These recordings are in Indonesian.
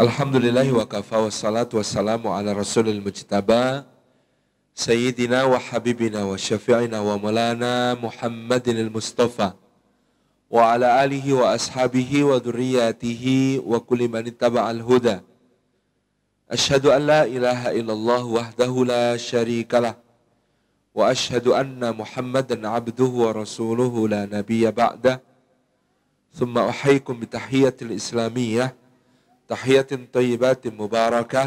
Alhamdulillah wa kafa wa salatu wa salamu ala rasulil mujtaba Sayyidina wa habibina wa syafi'ina wa mulana Muhammadin al-Mustafa Wa ala alihi wa ashabihi wa dhuriyatihi wa kulli man al huda Ashadu an la ilaha illallah wahdahu la syarikalah Wa ashadu anna Muhammadan abduhu wa rasuluhu la nabiyya ba'dah Thumma uhaykum bitahiyyatil islamiyah طيبات مباركة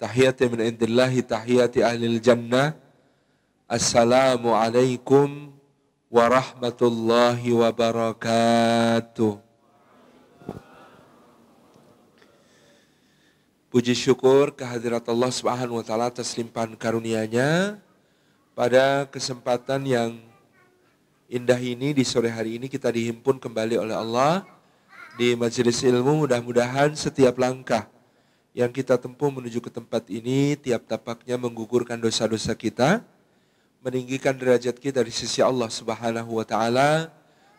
تحيات من عند الله تحيات أهل الجنة السلام عليكم ورحمة الله وبركاته Puji syukur kehadirat Allah Subhanahu wa taala atas limpahan karunia-Nya pada kesempatan yang indah ini di sore hari ini kita dihimpun kembali oleh Allah di majelis ilmu. Mudah-mudahan setiap langkah yang kita tempuh menuju ke tempat ini, tiap tapaknya menggugurkan dosa-dosa kita, meninggikan derajat kita di sisi Allah Subhanahu wa taala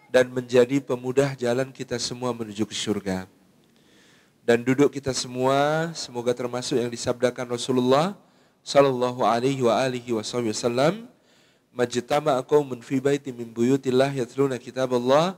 dan menjadi pemudah jalan kita semua menuju ke surga. Dan duduk kita semua semoga termasuk yang disabdakan Rasulullah sallallahu alaihi wa alihi wasallam majtama qaumun fi baiti min buyutillah yatluna kitaballah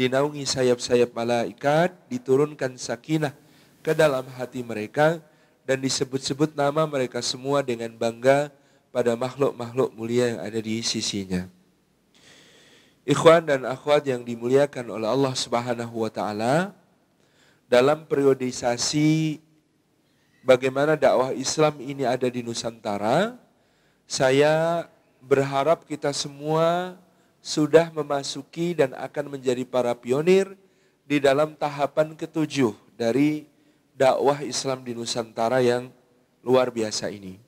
dinaungi sayap-sayap malaikat, diturunkan sakinah ke dalam hati mereka, dan disebut-sebut nama mereka semua dengan bangga pada makhluk-makhluk mulia yang ada di sisinya. Ikhwan dan akhwat yang dimuliakan oleh Allah Subhanahu wa taala, dalam periodisasi bagaimana dakwah Islam ini ada di Nusantara, saya berharap kita semua sudah memasuki dan akan menjadi para pionir di dalam tahapan ketujuh dari dakwah Islam di Nusantara yang luar biasa ini.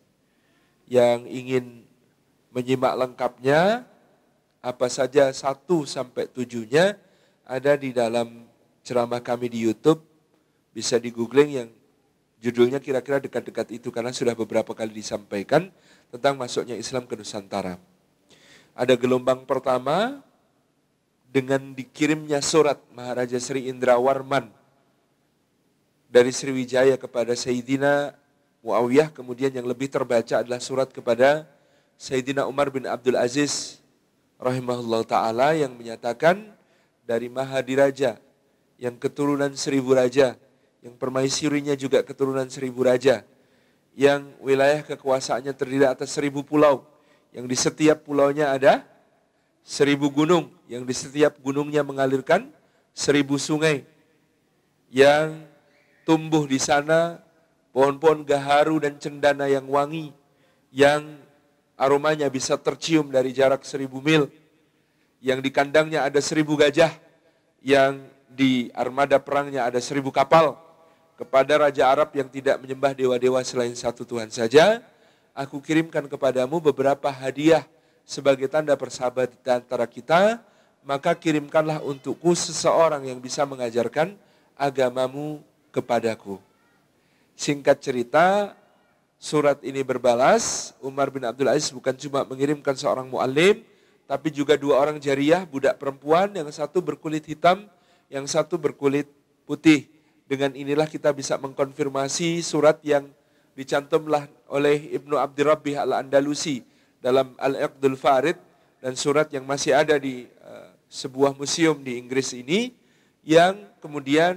Yang ingin menyimak lengkapnya, apa saja satu sampai tujuhnya ada di dalam ceramah kami di Youtube. Bisa di googling yang judulnya kira-kira dekat-dekat itu karena sudah beberapa kali disampaikan tentang masuknya Islam ke Nusantara. Ada gelombang pertama dengan dikirimnya surat Maharaja Sri Indra Warman dari Sriwijaya kepada Sayyidina Muawiyah. Kemudian yang lebih terbaca adalah surat kepada Sayyidina Umar bin Abdul Aziz rahimahullah ta'ala yang menyatakan dari Mahadiraja yang keturunan seribu raja, yang permaisurinya juga keturunan seribu raja, yang wilayah kekuasaannya terdiri atas seribu pulau, yang di setiap pulaunya ada seribu gunung, yang di setiap gunungnya mengalirkan seribu sungai, yang tumbuh di sana pohon-pohon gaharu dan cendana yang wangi, yang aromanya bisa tercium dari jarak seribu mil, yang di kandangnya ada seribu gajah, yang di armada perangnya ada seribu kapal, kepada Raja Arab yang tidak menyembah dewa-dewa selain satu Tuhan saja, aku kirimkan kepadamu beberapa hadiah sebagai tanda persahabatan antara kita, maka kirimkanlah untukku seseorang yang bisa mengajarkan agamamu kepadaku. Singkat cerita, surat ini berbalas, Umar bin Abdul Aziz bukan cuma mengirimkan seorang mu'alim, tapi juga dua orang jariah, budak perempuan, yang satu berkulit hitam, yang satu berkulit putih. Dengan inilah kita bisa mengkonfirmasi surat yang dicantumlah oleh Ibnu Abdurrabbih Al-Andalusi dalam Al-Iqdul Farid dan surat yang masih ada di eh, sebuah museum di Inggris ini yang kemudian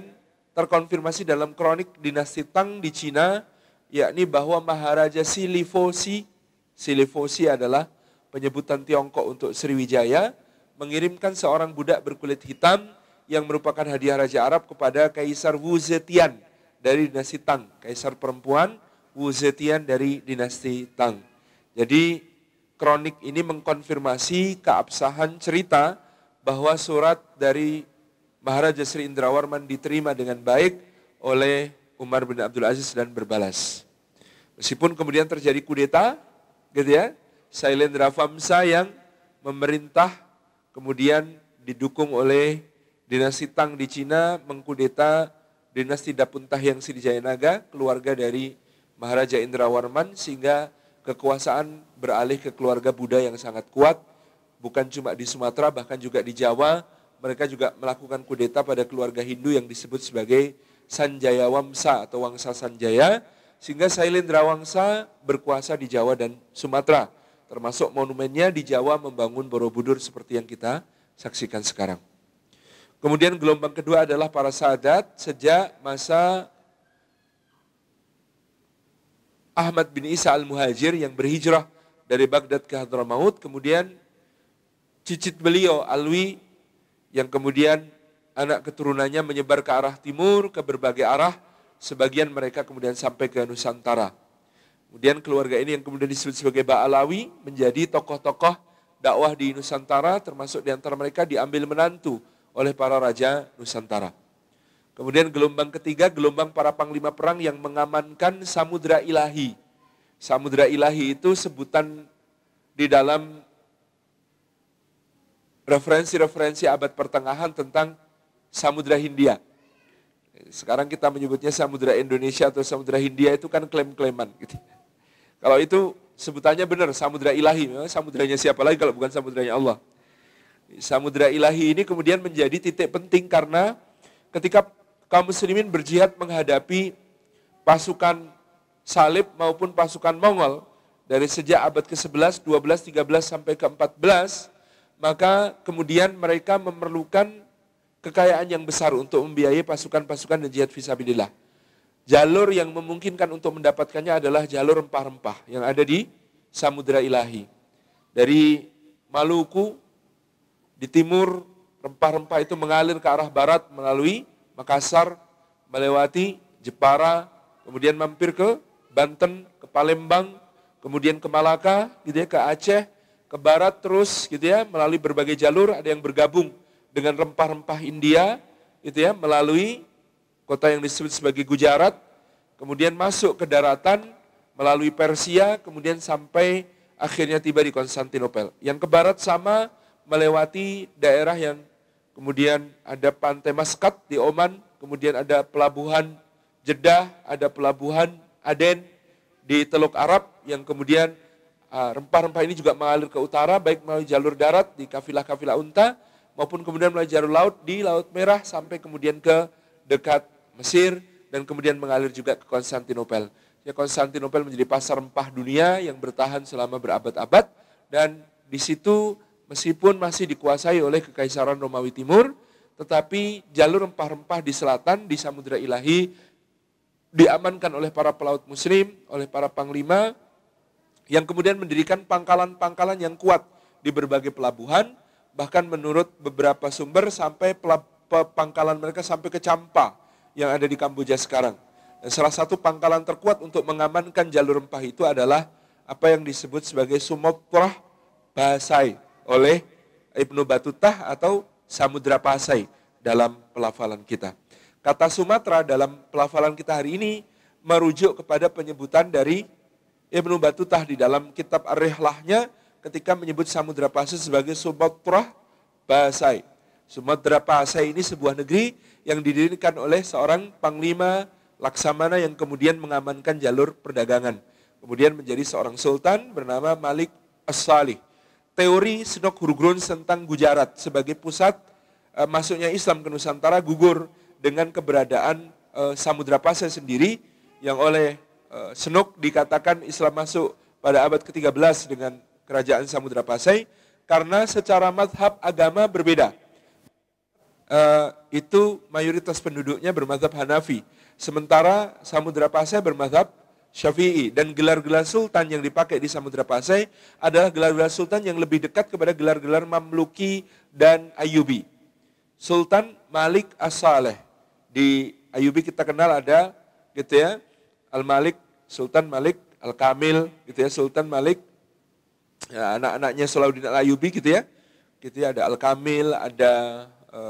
terkonfirmasi dalam kronik dinasti Tang di Cina yakni bahwa Maharaja silifosi silifosi adalah penyebutan Tiongkok untuk Sriwijaya mengirimkan seorang budak berkulit hitam yang merupakan hadiah Raja Arab kepada Kaisar Wu Zetian dari dinasti Tang, Kaisar perempuan Wu Zetian dari dinasti Tang. Jadi kronik ini mengkonfirmasi keabsahan cerita bahwa surat dari Maharaja Sri Indrawarman diterima dengan baik oleh Umar bin Abdul Aziz dan berbalas. Meskipun kemudian terjadi kudeta, gitu ya, Sailendra Famsa yang memerintah kemudian didukung oleh dinasti Tang di Cina mengkudeta dinasti Dapuntah yang Sri Jayanaga, keluarga dari Maharaja Indrawarman sehingga kekuasaan beralih ke keluarga Buddha yang sangat kuat bukan cuma di Sumatera bahkan juga di Jawa mereka juga melakukan kudeta pada keluarga Hindu yang disebut sebagai Sanjaya Wamsa atau Wangsa Sanjaya sehingga Sailendra Wangsa berkuasa di Jawa dan Sumatera termasuk monumennya di Jawa membangun Borobudur seperti yang kita saksikan sekarang. Kemudian gelombang kedua adalah para sadat sejak masa Ahmad bin Isa al-Muhajir yang berhijrah dari Baghdad ke Hadramaut, kemudian cicit beliau Alwi yang kemudian anak keturunannya menyebar ke arah timur, ke berbagai arah, sebagian mereka kemudian sampai ke Nusantara. Kemudian keluarga ini yang kemudian disebut sebagai Ba'alawi menjadi tokoh-tokoh dakwah di Nusantara termasuk di antara mereka diambil menantu oleh para raja Nusantara. Kemudian gelombang ketiga, gelombang para panglima perang yang mengamankan samudra ilahi. Samudra ilahi itu sebutan di dalam referensi-referensi abad pertengahan tentang samudra Hindia. Sekarang kita menyebutnya samudra Indonesia atau samudra Hindia itu kan klaim-klaiman gitu. Kalau itu sebutannya benar samudra ilahi, samudranya siapa lagi kalau bukan samudranya Allah. Samudra ilahi ini kemudian menjadi titik penting karena ketika kaum muslimin berjihad menghadapi pasukan salib maupun pasukan Mongol dari sejak abad ke-11, 12, 13 sampai ke-14, maka kemudian mereka memerlukan kekayaan yang besar untuk membiayai pasukan-pasukan dan jihad visabilillah. Jalur yang memungkinkan untuk mendapatkannya adalah jalur rempah-rempah yang ada di Samudra Ilahi. Dari Maluku di timur, rempah-rempah itu mengalir ke arah barat melalui Makassar, melewati Jepara, kemudian mampir ke Banten, ke Palembang, kemudian ke Malaka, gitu ya, ke Aceh, ke barat terus gitu ya, melalui berbagai jalur, ada yang bergabung dengan rempah-rempah India, gitu ya, melalui kota yang disebut sebagai Gujarat, kemudian masuk ke daratan melalui Persia, kemudian sampai akhirnya tiba di Konstantinopel. Yang ke barat sama melewati daerah yang kemudian ada pantai Maskat di Oman, kemudian ada pelabuhan Jeddah, ada pelabuhan Aden di Teluk Arab yang kemudian ah, rempah-rempah ini juga mengalir ke utara baik melalui jalur darat di kafilah-kafilah unta maupun kemudian melalui jalur laut di Laut Merah sampai kemudian ke dekat Mesir dan kemudian mengalir juga ke Konstantinopel. Ya Konstantinopel menjadi pasar rempah dunia yang bertahan selama berabad-abad dan di situ meskipun masih dikuasai oleh Kekaisaran Romawi Timur, tetapi jalur rempah-rempah di selatan, di Samudra Ilahi, diamankan oleh para pelaut muslim, oleh para panglima, yang kemudian mendirikan pangkalan-pangkalan yang kuat di berbagai pelabuhan, bahkan menurut beberapa sumber sampai pangkalan mereka sampai ke Campa yang ada di Kamboja sekarang. Dan salah satu pangkalan terkuat untuk mengamankan jalur rempah itu adalah apa yang disebut sebagai Sumokrah Basai oleh Ibnu Batutah atau Samudra Pasai dalam pelafalan kita. Kata Sumatera dalam pelafalan kita hari ini merujuk kepada penyebutan dari Ibnu Batutah di dalam kitab Ar-Rihlahnya ketika menyebut Samudra Pasai sebagai Sumatera Pasai. Sumatera Pasai ini sebuah negeri yang didirikan oleh seorang panglima Laksamana yang kemudian mengamankan jalur perdagangan. Kemudian menjadi seorang sultan bernama Malik As-Salih teori Senok Hurgron tentang Gujarat sebagai pusat e, masuknya Islam ke Nusantara gugur dengan keberadaan e, Samudra Pasai sendiri yang oleh e, eh, Senok dikatakan Islam masuk pada abad ke-13 dengan kerajaan Samudra Pasai karena secara madhab agama berbeda. E, itu mayoritas penduduknya bermadhab Hanafi, sementara Samudra Pasai bermadhab Syafi'i dan gelar-gelar sultan yang dipakai di Samudra Pasai adalah gelar-gelar sultan yang lebih dekat kepada gelar-gelar Mamluki dan Ayubi. Sultan Malik As-Saleh di Ayubi kita kenal ada gitu ya Al-Malik, Sultan Malik Al-Kamil gitu ya, Sultan Malik ya, anak-anaknya Salahuddin Al-Ayubi gitu ya. Gitu ya ada Al-Kamil, ada e,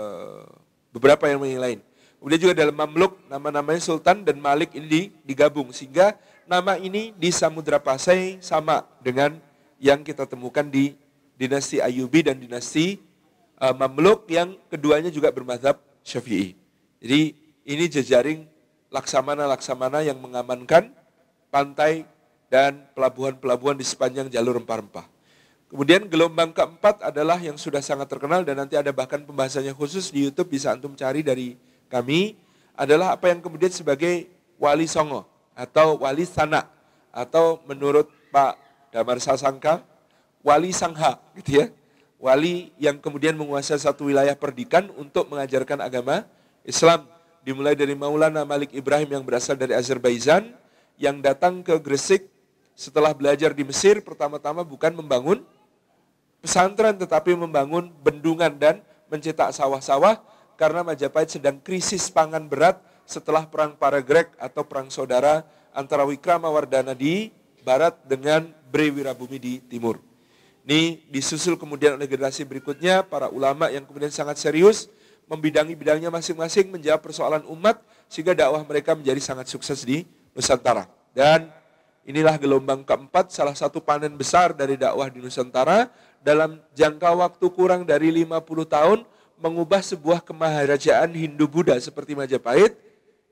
beberapa yang lain. Kemudian juga dalam Mamluk nama-namanya Sultan dan Malik ini digabung sehingga nama ini di Samudra Pasai sama dengan yang kita temukan di dinasti Ayubi dan dinasti uh, Mamluk yang keduanya juga bermadhab Syafi'i. Jadi ini jejaring laksamana-laksamana yang mengamankan pantai dan pelabuhan-pelabuhan di sepanjang jalur rempah-rempah. Kemudian gelombang keempat adalah yang sudah sangat terkenal dan nanti ada bahkan pembahasannya khusus di YouTube bisa antum cari dari kami adalah apa yang kemudian sebagai Wali Songo atau wali sana atau menurut Pak Damar Sasangka wali sangha gitu ya. Wali yang kemudian menguasai satu wilayah perdikan untuk mengajarkan agama Islam dimulai dari Maulana Malik Ibrahim yang berasal dari Azerbaijan yang datang ke Gresik setelah belajar di Mesir pertama-tama bukan membangun pesantren tetapi membangun bendungan dan mencetak sawah-sawah karena Majapahit sedang krisis pangan berat setelah perang para Grek atau perang saudara antara Wikrama Wardana di barat dengan Brewirabumi di timur. Ini disusul kemudian oleh generasi berikutnya para ulama yang kemudian sangat serius membidangi bidangnya masing-masing menjawab persoalan umat sehingga dakwah mereka menjadi sangat sukses di Nusantara. Dan inilah gelombang keempat salah satu panen besar dari dakwah di Nusantara dalam jangka waktu kurang dari 50 tahun mengubah sebuah kemaharajaan Hindu Buddha seperti Majapahit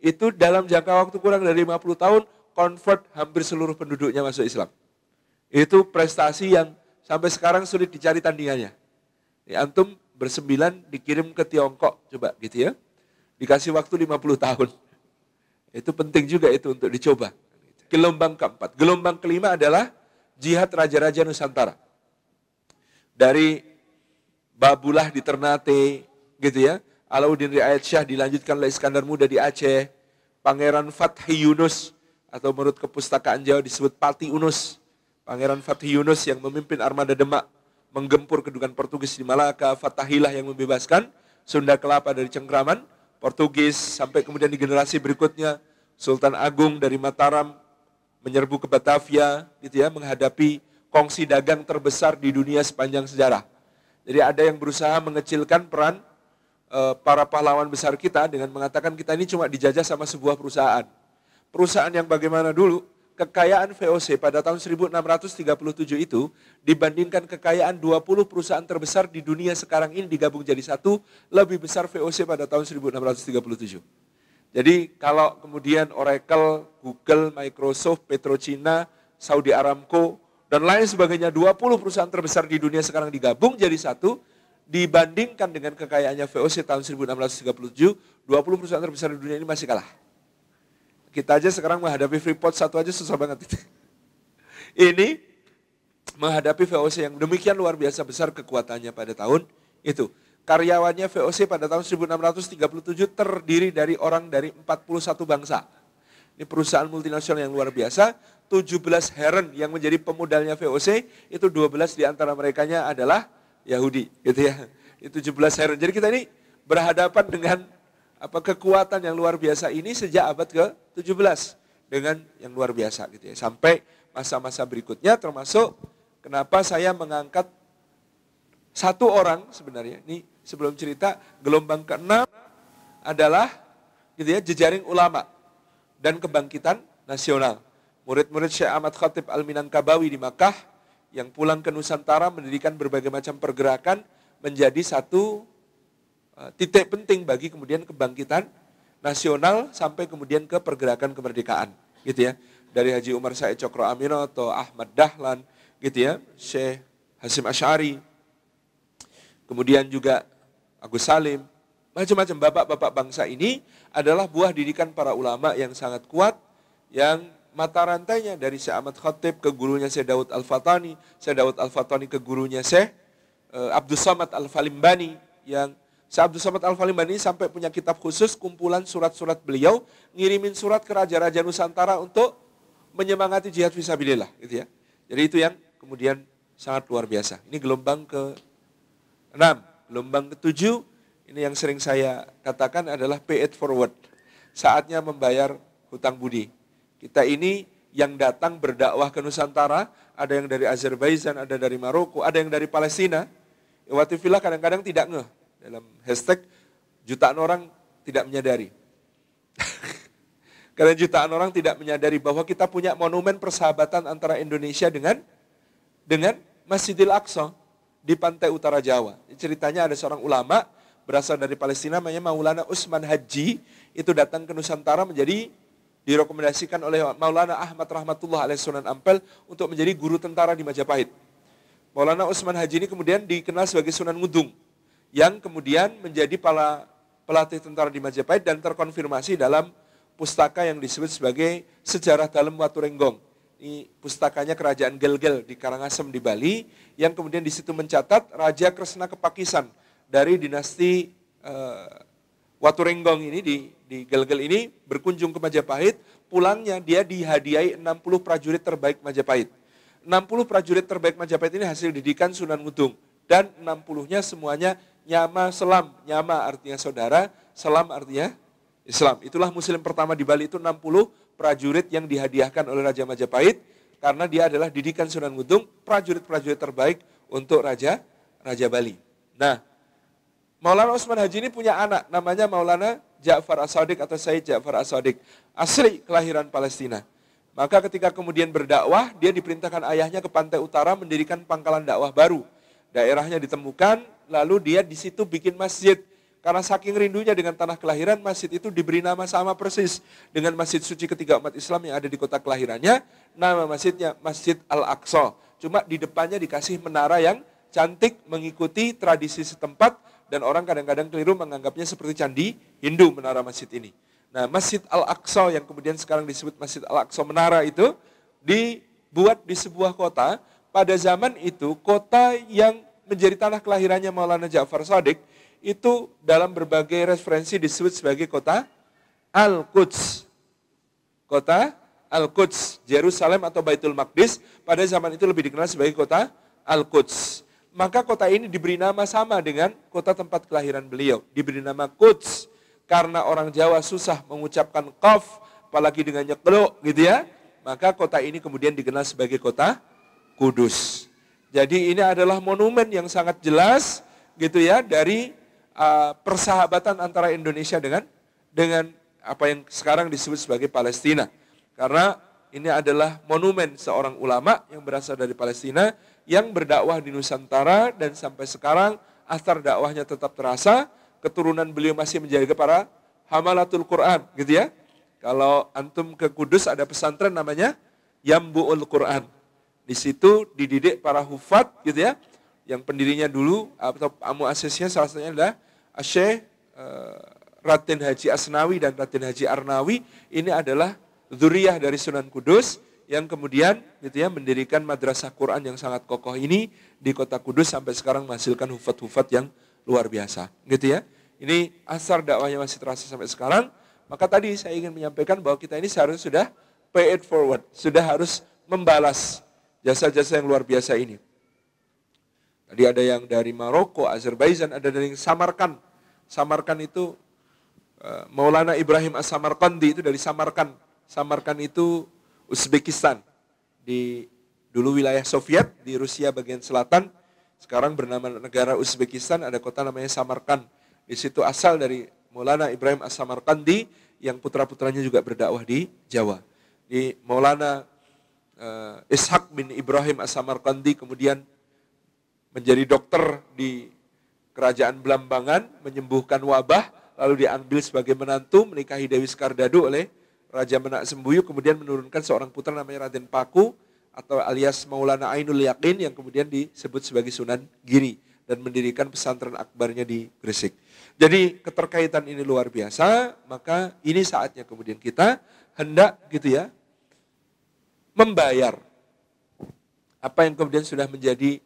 itu dalam jangka waktu kurang dari 50 tahun convert hampir seluruh penduduknya masuk Islam. Itu prestasi yang sampai sekarang sulit dicari tandingannya. Ya, antum bersembilan dikirim ke Tiongkok coba gitu ya. Dikasih waktu 50 tahun. Itu penting juga itu untuk dicoba. Gelombang keempat. Gelombang kelima adalah jihad raja-raja Nusantara. Dari Babulah di Ternate gitu ya. Alauddin Riayat Syah dilanjutkan oleh Iskandar Muda di Aceh. Pangeran Fathi Yunus atau menurut kepustakaan Jawa disebut Pati Yunus. Pangeran Fathi Yunus yang memimpin armada Demak menggempur kedudukan Portugis di Malaka, Fatahilah yang membebaskan Sunda Kelapa dari cengkraman Portugis sampai kemudian di generasi berikutnya Sultan Agung dari Mataram menyerbu ke Batavia gitu ya menghadapi kongsi dagang terbesar di dunia sepanjang sejarah. Jadi ada yang berusaha mengecilkan peran Eh, para pahlawan besar kita dengan mengatakan kita ini cuma dijajah sama sebuah perusahaan. Perusahaan yang bagaimana dulu? Kekayaan VOC pada tahun 1637 itu dibandingkan kekayaan 20 perusahaan terbesar di dunia sekarang ini digabung jadi satu, lebih besar VOC pada tahun 1637. Jadi kalau kemudian Oracle, Google, Microsoft, Petrochina, Saudi Aramco, dan lain sebagainya, 20 perusahaan terbesar di dunia sekarang digabung jadi satu, dibandingkan dengan kekayaannya VOC tahun 1637, 20 perusahaan terbesar di dunia ini masih kalah. Kita aja sekarang menghadapi Freeport satu aja susah banget. Ini menghadapi VOC yang demikian luar biasa besar kekuatannya pada tahun itu. Karyawannya VOC pada tahun 1637 terdiri dari orang dari 41 bangsa. Ini perusahaan multinasional yang luar biasa. 17 heron yang menjadi pemodalnya VOC, itu 12 di antara merekanya adalah Yahudi gitu ya. Itu 17 Herod. Jadi kita ini berhadapan dengan apa kekuatan yang luar biasa ini sejak abad ke-17 dengan yang luar biasa gitu ya. Sampai masa-masa berikutnya termasuk kenapa saya mengangkat satu orang sebenarnya. Ini sebelum cerita gelombang ke-6 adalah gitu ya jejaring ulama dan kebangkitan nasional. Murid-murid Syekh Ahmad Khatib Al-Minangkabawi di Makkah yang pulang ke Nusantara mendirikan berbagai macam pergerakan menjadi satu eh, titik penting bagi kemudian kebangkitan nasional sampai kemudian ke pergerakan kemerdekaan gitu ya dari Haji Umar Said Cokro Aminoto, Ahmad Dahlan gitu ya, Syekh Hasim Ash'ari, kemudian juga Agus Salim, macam-macam bapak-bapak bangsa ini adalah buah didikan para ulama yang sangat kuat yang mata rantainya dari Syekh Ahmad Khatib ke gurunya Syekh Daud Al-Fatani, Syekh Daud Al-Fatani ke gurunya Syekh eh, Abdul Samad Al-Falimbani yang Syekh Abdul Samad Al-Falimbani sampai punya kitab khusus kumpulan surat-surat beliau ngirimin surat ke raja-raja Nusantara untuk menyemangati jihad fisabilillah gitu ya. Jadi itu yang kemudian sangat luar biasa. Ini gelombang ke 6, gelombang ke 7 ini yang sering saya katakan adalah pay it forward. Saatnya membayar hutang budi kita ini yang datang berdakwah ke Nusantara, ada yang dari Azerbaijan, ada dari Maroko, ada yang dari Palestina. Iwatifillah kadang-kadang tidak ngeh. Dalam hashtag jutaan orang tidak menyadari. Karena jutaan orang tidak menyadari bahwa kita punya monumen persahabatan antara Indonesia dengan dengan Masjidil Aqsa di pantai utara Jawa. Ceritanya ada seorang ulama berasal dari Palestina namanya Maulana Usman Haji itu datang ke Nusantara menjadi Direkomendasikan oleh Maulana Ahmad Rahmatullah alaih Sunan Ampel untuk menjadi guru tentara di Majapahit. Maulana Usman Haji ini kemudian dikenal sebagai Sunan Ngudung yang kemudian menjadi pala, pelatih tentara di Majapahit dan terkonfirmasi dalam pustaka yang disebut sebagai Sejarah Dalam Watu Renggong. Ini pustakanya Kerajaan Gelgel di Karangasem di Bali yang kemudian di situ mencatat Raja Kresna Kepakisan dari dinasti eh, Watu Renggong ini di, di Gelgel ini berkunjung ke Majapahit, pulangnya dia dihadiahi 60 prajurit terbaik Majapahit. 60 prajurit terbaik Majapahit ini hasil didikan Sunan Ngudung dan 60-nya semuanya nyama selam. Nyama artinya saudara, selam artinya Islam. Itulah muslim pertama di Bali itu 60 prajurit yang dihadiahkan oleh Raja Majapahit karena dia adalah didikan Sunan Ngudung, prajurit-prajurit terbaik untuk Raja Raja Bali. Nah, Maulana Osman Haji ini punya anak namanya Maulana Ja'far As-Sadiq atau Said Ja'far As-Sadiq. Asli kelahiran Palestina. Maka ketika kemudian berdakwah, dia diperintahkan ayahnya ke pantai utara mendirikan pangkalan dakwah baru. Daerahnya ditemukan, lalu dia di situ bikin masjid. Karena saking rindunya dengan tanah kelahiran, masjid itu diberi nama sama persis dengan masjid suci ketiga umat Islam yang ada di kota kelahirannya. Nama masjidnya Masjid Al-Aqsa. Cuma di depannya dikasih menara yang cantik mengikuti tradisi setempat dan orang kadang-kadang keliru menganggapnya seperti candi Hindu menara masjid ini. Nah, Masjid Al-Aqsa yang kemudian sekarang disebut Masjid Al-Aqsa Menara itu dibuat di sebuah kota pada zaman itu kota yang menjadi tanah kelahirannya Maulana Ja'far Sadiq itu dalam berbagai referensi disebut sebagai kota Al-Quds. Kota Al-Quds, Jerusalem atau Baitul Maqdis pada zaman itu lebih dikenal sebagai kota Al-Quds maka kota ini diberi nama sama dengan kota tempat kelahiran beliau. Diberi nama Quds karena orang Jawa susah mengucapkan qaf apalagi dengan nyeklo gitu ya. Maka kota ini kemudian dikenal sebagai kota Kudus. Jadi ini adalah monumen yang sangat jelas gitu ya dari uh, persahabatan antara Indonesia dengan dengan apa yang sekarang disebut sebagai Palestina. Karena ini adalah monumen seorang ulama yang berasal dari Palestina yang berdakwah di Nusantara dan sampai sekarang asar dakwahnya tetap terasa, keturunan beliau masih menjadi para hamalatul Quran, gitu ya. Kalau antum ke Kudus ada pesantren namanya Yambuul Quran. Di situ dididik para hufat, gitu ya. Yang pendirinya dulu atau amu asesnya salah satunya adalah Syekh eh, Raden Haji Asnawi dan Raden Haji Arnawi. Ini adalah zuriyah dari Sunan Kudus yang kemudian gitu ya mendirikan madrasah Quran yang sangat kokoh ini di kota Kudus sampai sekarang menghasilkan hufat-hufat yang luar biasa gitu ya. Ini asar dakwahnya masih terasa sampai sekarang. Maka tadi saya ingin menyampaikan bahwa kita ini seharusnya sudah pay it forward, sudah harus membalas jasa-jasa yang luar biasa ini. Tadi ada yang dari Maroko, Azerbaijan, ada dari Samarkan. Samarkan itu eh, Maulana Ibrahim As-Samarkandi itu dari Samarkan. Samarkan itu Uzbekistan di dulu wilayah Soviet di Rusia bagian selatan sekarang bernama negara Uzbekistan ada kota namanya Samarkand di situ asal dari Maulana Ibrahim As-Samarkandi yang putra-putranya juga berdakwah di Jawa di Maulana uh, eh, Ishak bin Ibrahim As-Samarkandi kemudian menjadi dokter di kerajaan Belambangan menyembuhkan wabah lalu diambil sebagai menantu menikahi Dewi Skardadu oleh Raja Menak Sembuyu, kemudian menurunkan seorang putra namanya Raden Paku, atau alias Maulana Ainul Yakin yang kemudian disebut sebagai Sunan Giri dan mendirikan pesantren akbarnya di Gresik. Jadi keterkaitan ini luar biasa, maka ini saatnya kemudian kita hendak gitu ya membayar apa yang kemudian sudah menjadi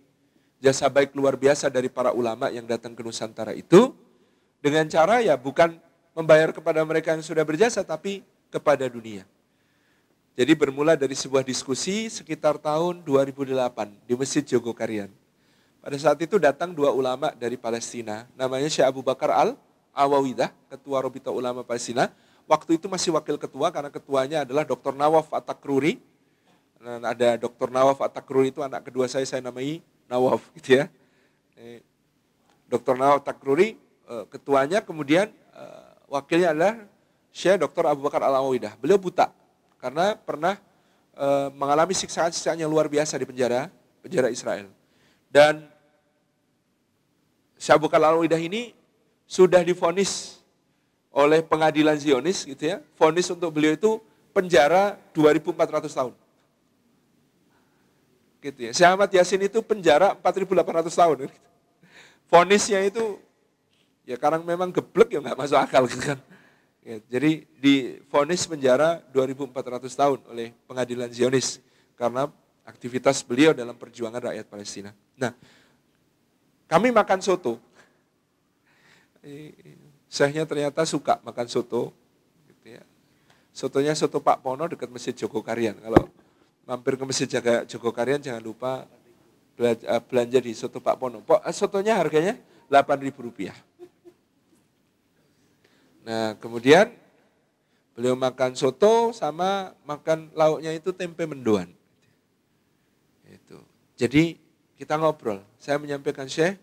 jasa baik luar biasa dari para ulama yang datang ke Nusantara itu dengan cara ya bukan membayar kepada mereka yang sudah berjasa tapi kepada dunia. Jadi bermula dari sebuah diskusi sekitar tahun 2008 di Masjid Jogokarian. Pada saat itu datang dua ulama dari Palestina, namanya Syekh Abu Bakar Al Awawidah, ketua Robita Ulama Palestina. Waktu itu masih wakil ketua karena ketuanya adalah Dr. Nawaf Atakruri. Dan ada Dr. Nawaf Atakruri itu anak kedua saya, saya namai Nawaf gitu ya. Eh, Dr. Nawaf Atakruri eh, ketuanya kemudian eh, wakilnya adalah Syekh Dr. Abu Bakar Al-Awidah. Beliau buta karena pernah e, mengalami siksaan-siksaan yang luar biasa di penjara, penjara Israel. Dan Syekh Abu Bakar Al-Awidah ini sudah difonis oleh pengadilan Zionis gitu ya. Fonis untuk beliau itu penjara 2400 tahun. Gitu ya. Syekh Ahmad Yasin itu penjara 4800 tahun. Gitu. Fonisnya itu ya karena memang geblek ya nggak masuk akal gitu kan Ya, jadi difonis penjara 2.400 tahun oleh pengadilan Zionis karena aktivitas beliau dalam perjuangan rakyat Palestina. Nah, kami makan soto. Sehnya ternyata suka makan soto. Gitu ya. Sotonya soto Pak Pono dekat Masjid Jogokarian. Kalau mampir ke Masjid Jaga Jogokarian jangan lupa eh, belanja di soto Pak Pono. Eh, sotonya harganya 8.000 rupiah. Nah, kemudian beliau makan soto sama makan lauknya itu tempe mendoan. Itu. Jadi kita ngobrol. Saya menyampaikan Syekh,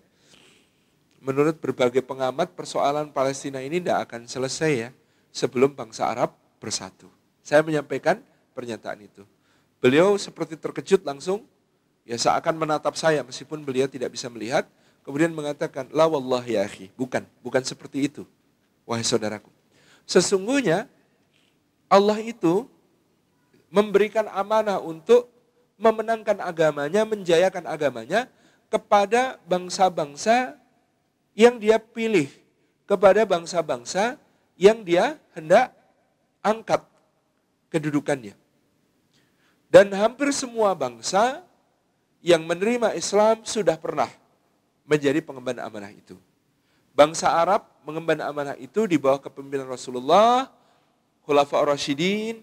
menurut berbagai pengamat persoalan Palestina ini tidak akan selesai ya sebelum bangsa Arab bersatu. Saya menyampaikan pernyataan itu. Beliau seperti terkejut langsung, ya seakan menatap saya meskipun beliau tidak bisa melihat, kemudian mengatakan, la wallah ya akhi, bukan, bukan seperti itu wahai saudaraku. Sesungguhnya Allah itu memberikan amanah untuk memenangkan agamanya, menjayakan agamanya kepada bangsa-bangsa yang dia pilih, kepada bangsa-bangsa yang dia hendak angkat kedudukannya. Dan hampir semua bangsa yang menerima Islam sudah pernah menjadi pengemban amanah itu. Bangsa Arab mengemban amanah itu di bawah kepemimpinan Rasulullah, Khulafa Rashidin,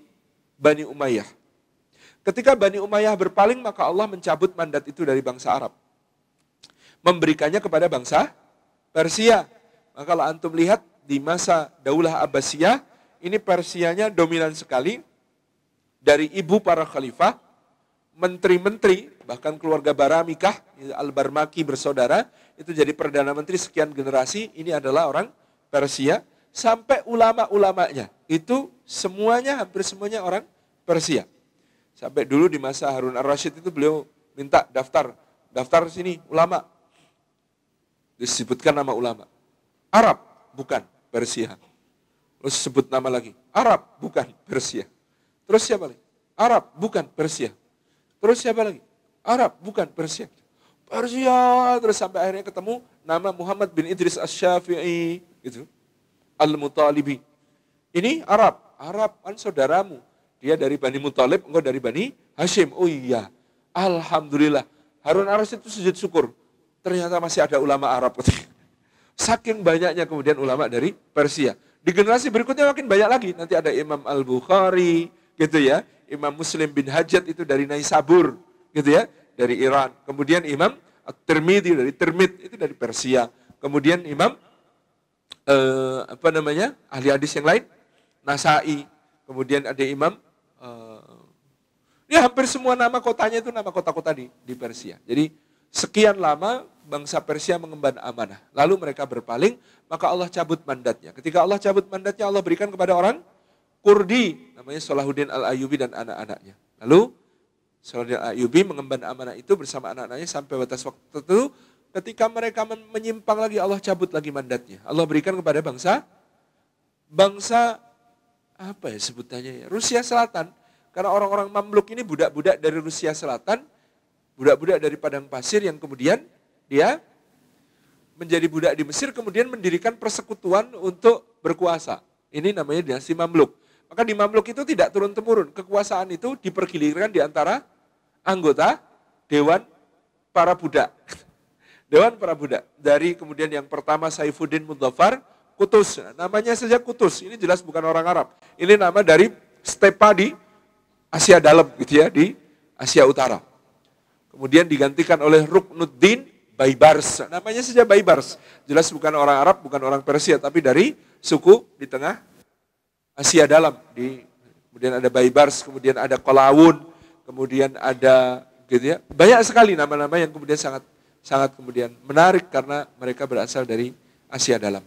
Bani Umayyah. Ketika Bani Umayyah berpaling, maka Allah mencabut mandat itu dari bangsa Arab. Memberikannya kepada bangsa Persia. Maka kalau antum lihat di masa Daulah Abbasiyah, ini Persianya dominan sekali dari ibu para khalifah, menteri-menteri, bahkan keluarga Baramikah, Al-Barmaki bersaudara, itu jadi Perdana Menteri sekian generasi, ini adalah orang Persia. Sampai ulama-ulamanya, itu semuanya, hampir semuanya orang Persia. Sampai dulu di masa Harun al-Rashid itu beliau minta daftar, daftar sini ulama. Disebutkan nama ulama. Arab, bukan Persia. Terus sebut nama lagi, Arab, bukan Persia. Terus siapa lagi? Arab, bukan Persia. Terus siapa lagi? Arab, bukan Persia. Persia terus sampai akhirnya ketemu nama Muhammad bin Idris Asy-Syafi'i gitu. Al-Mutalibi. Ini Arab, Arab kan saudaramu. Dia dari Bani Mutalib, engkau dari Bani Hashim. Oh iya, Alhamdulillah. Harun Aras itu sujud syukur. Ternyata masih ada ulama Arab. Saking banyaknya kemudian ulama dari Persia. Di generasi berikutnya makin banyak lagi. Nanti ada Imam Al-Bukhari, gitu ya. Imam Muslim bin Hajat itu dari Naisabur, gitu ya dari Iran. Kemudian Imam At-Tirmidzi dari Tirmid itu dari Persia. Kemudian Imam eh, apa namanya? ahli hadis yang lain Nasai. Kemudian ada Imam eh, ya hampir semua nama kotanya itu nama kota-kota di di Persia. Jadi sekian lama bangsa Persia mengemban amanah. Lalu mereka berpaling, maka Allah cabut mandatnya. Ketika Allah cabut mandatnya, Allah berikan kepada orang Kurdi, namanya Salahuddin Al-Ayubi dan anak-anaknya. Lalu Saudara Ayubi mengemban amanah itu bersama anak-anaknya sampai batas waktu tertentu. Ketika mereka menyimpang lagi, Allah cabut lagi mandatnya. Allah berikan kepada bangsa, bangsa apa ya sebutannya ya, Rusia Selatan. Karena orang-orang Mamluk ini budak-budak dari Rusia Selatan, budak-budak dari padang pasir yang kemudian dia menjadi budak di Mesir, kemudian mendirikan persekutuan untuk berkuasa. Ini namanya dinasti Mamluk. Maka di Mamluk itu tidak turun-temurun. Kekuasaan itu dipergilirkan di antara anggota Dewan Para Budak. Dewan Para Budak. Dari kemudian yang pertama Saifuddin Mudhafar Kutus. Namanya saja Kutus. Ini jelas bukan orang Arab. Ini nama dari stepa di Asia dalam gitu ya, di Asia Utara. Kemudian digantikan oleh Ruknuddin Baibars. Namanya saja Baibars. Jelas bukan orang Arab, bukan orang Persia, tapi dari suku di tengah Asia dalam. Di, kemudian ada Baibars, kemudian ada Kolawun, kemudian ada gitu ya. Banyak sekali nama-nama yang kemudian sangat sangat kemudian menarik karena mereka berasal dari Asia dalam.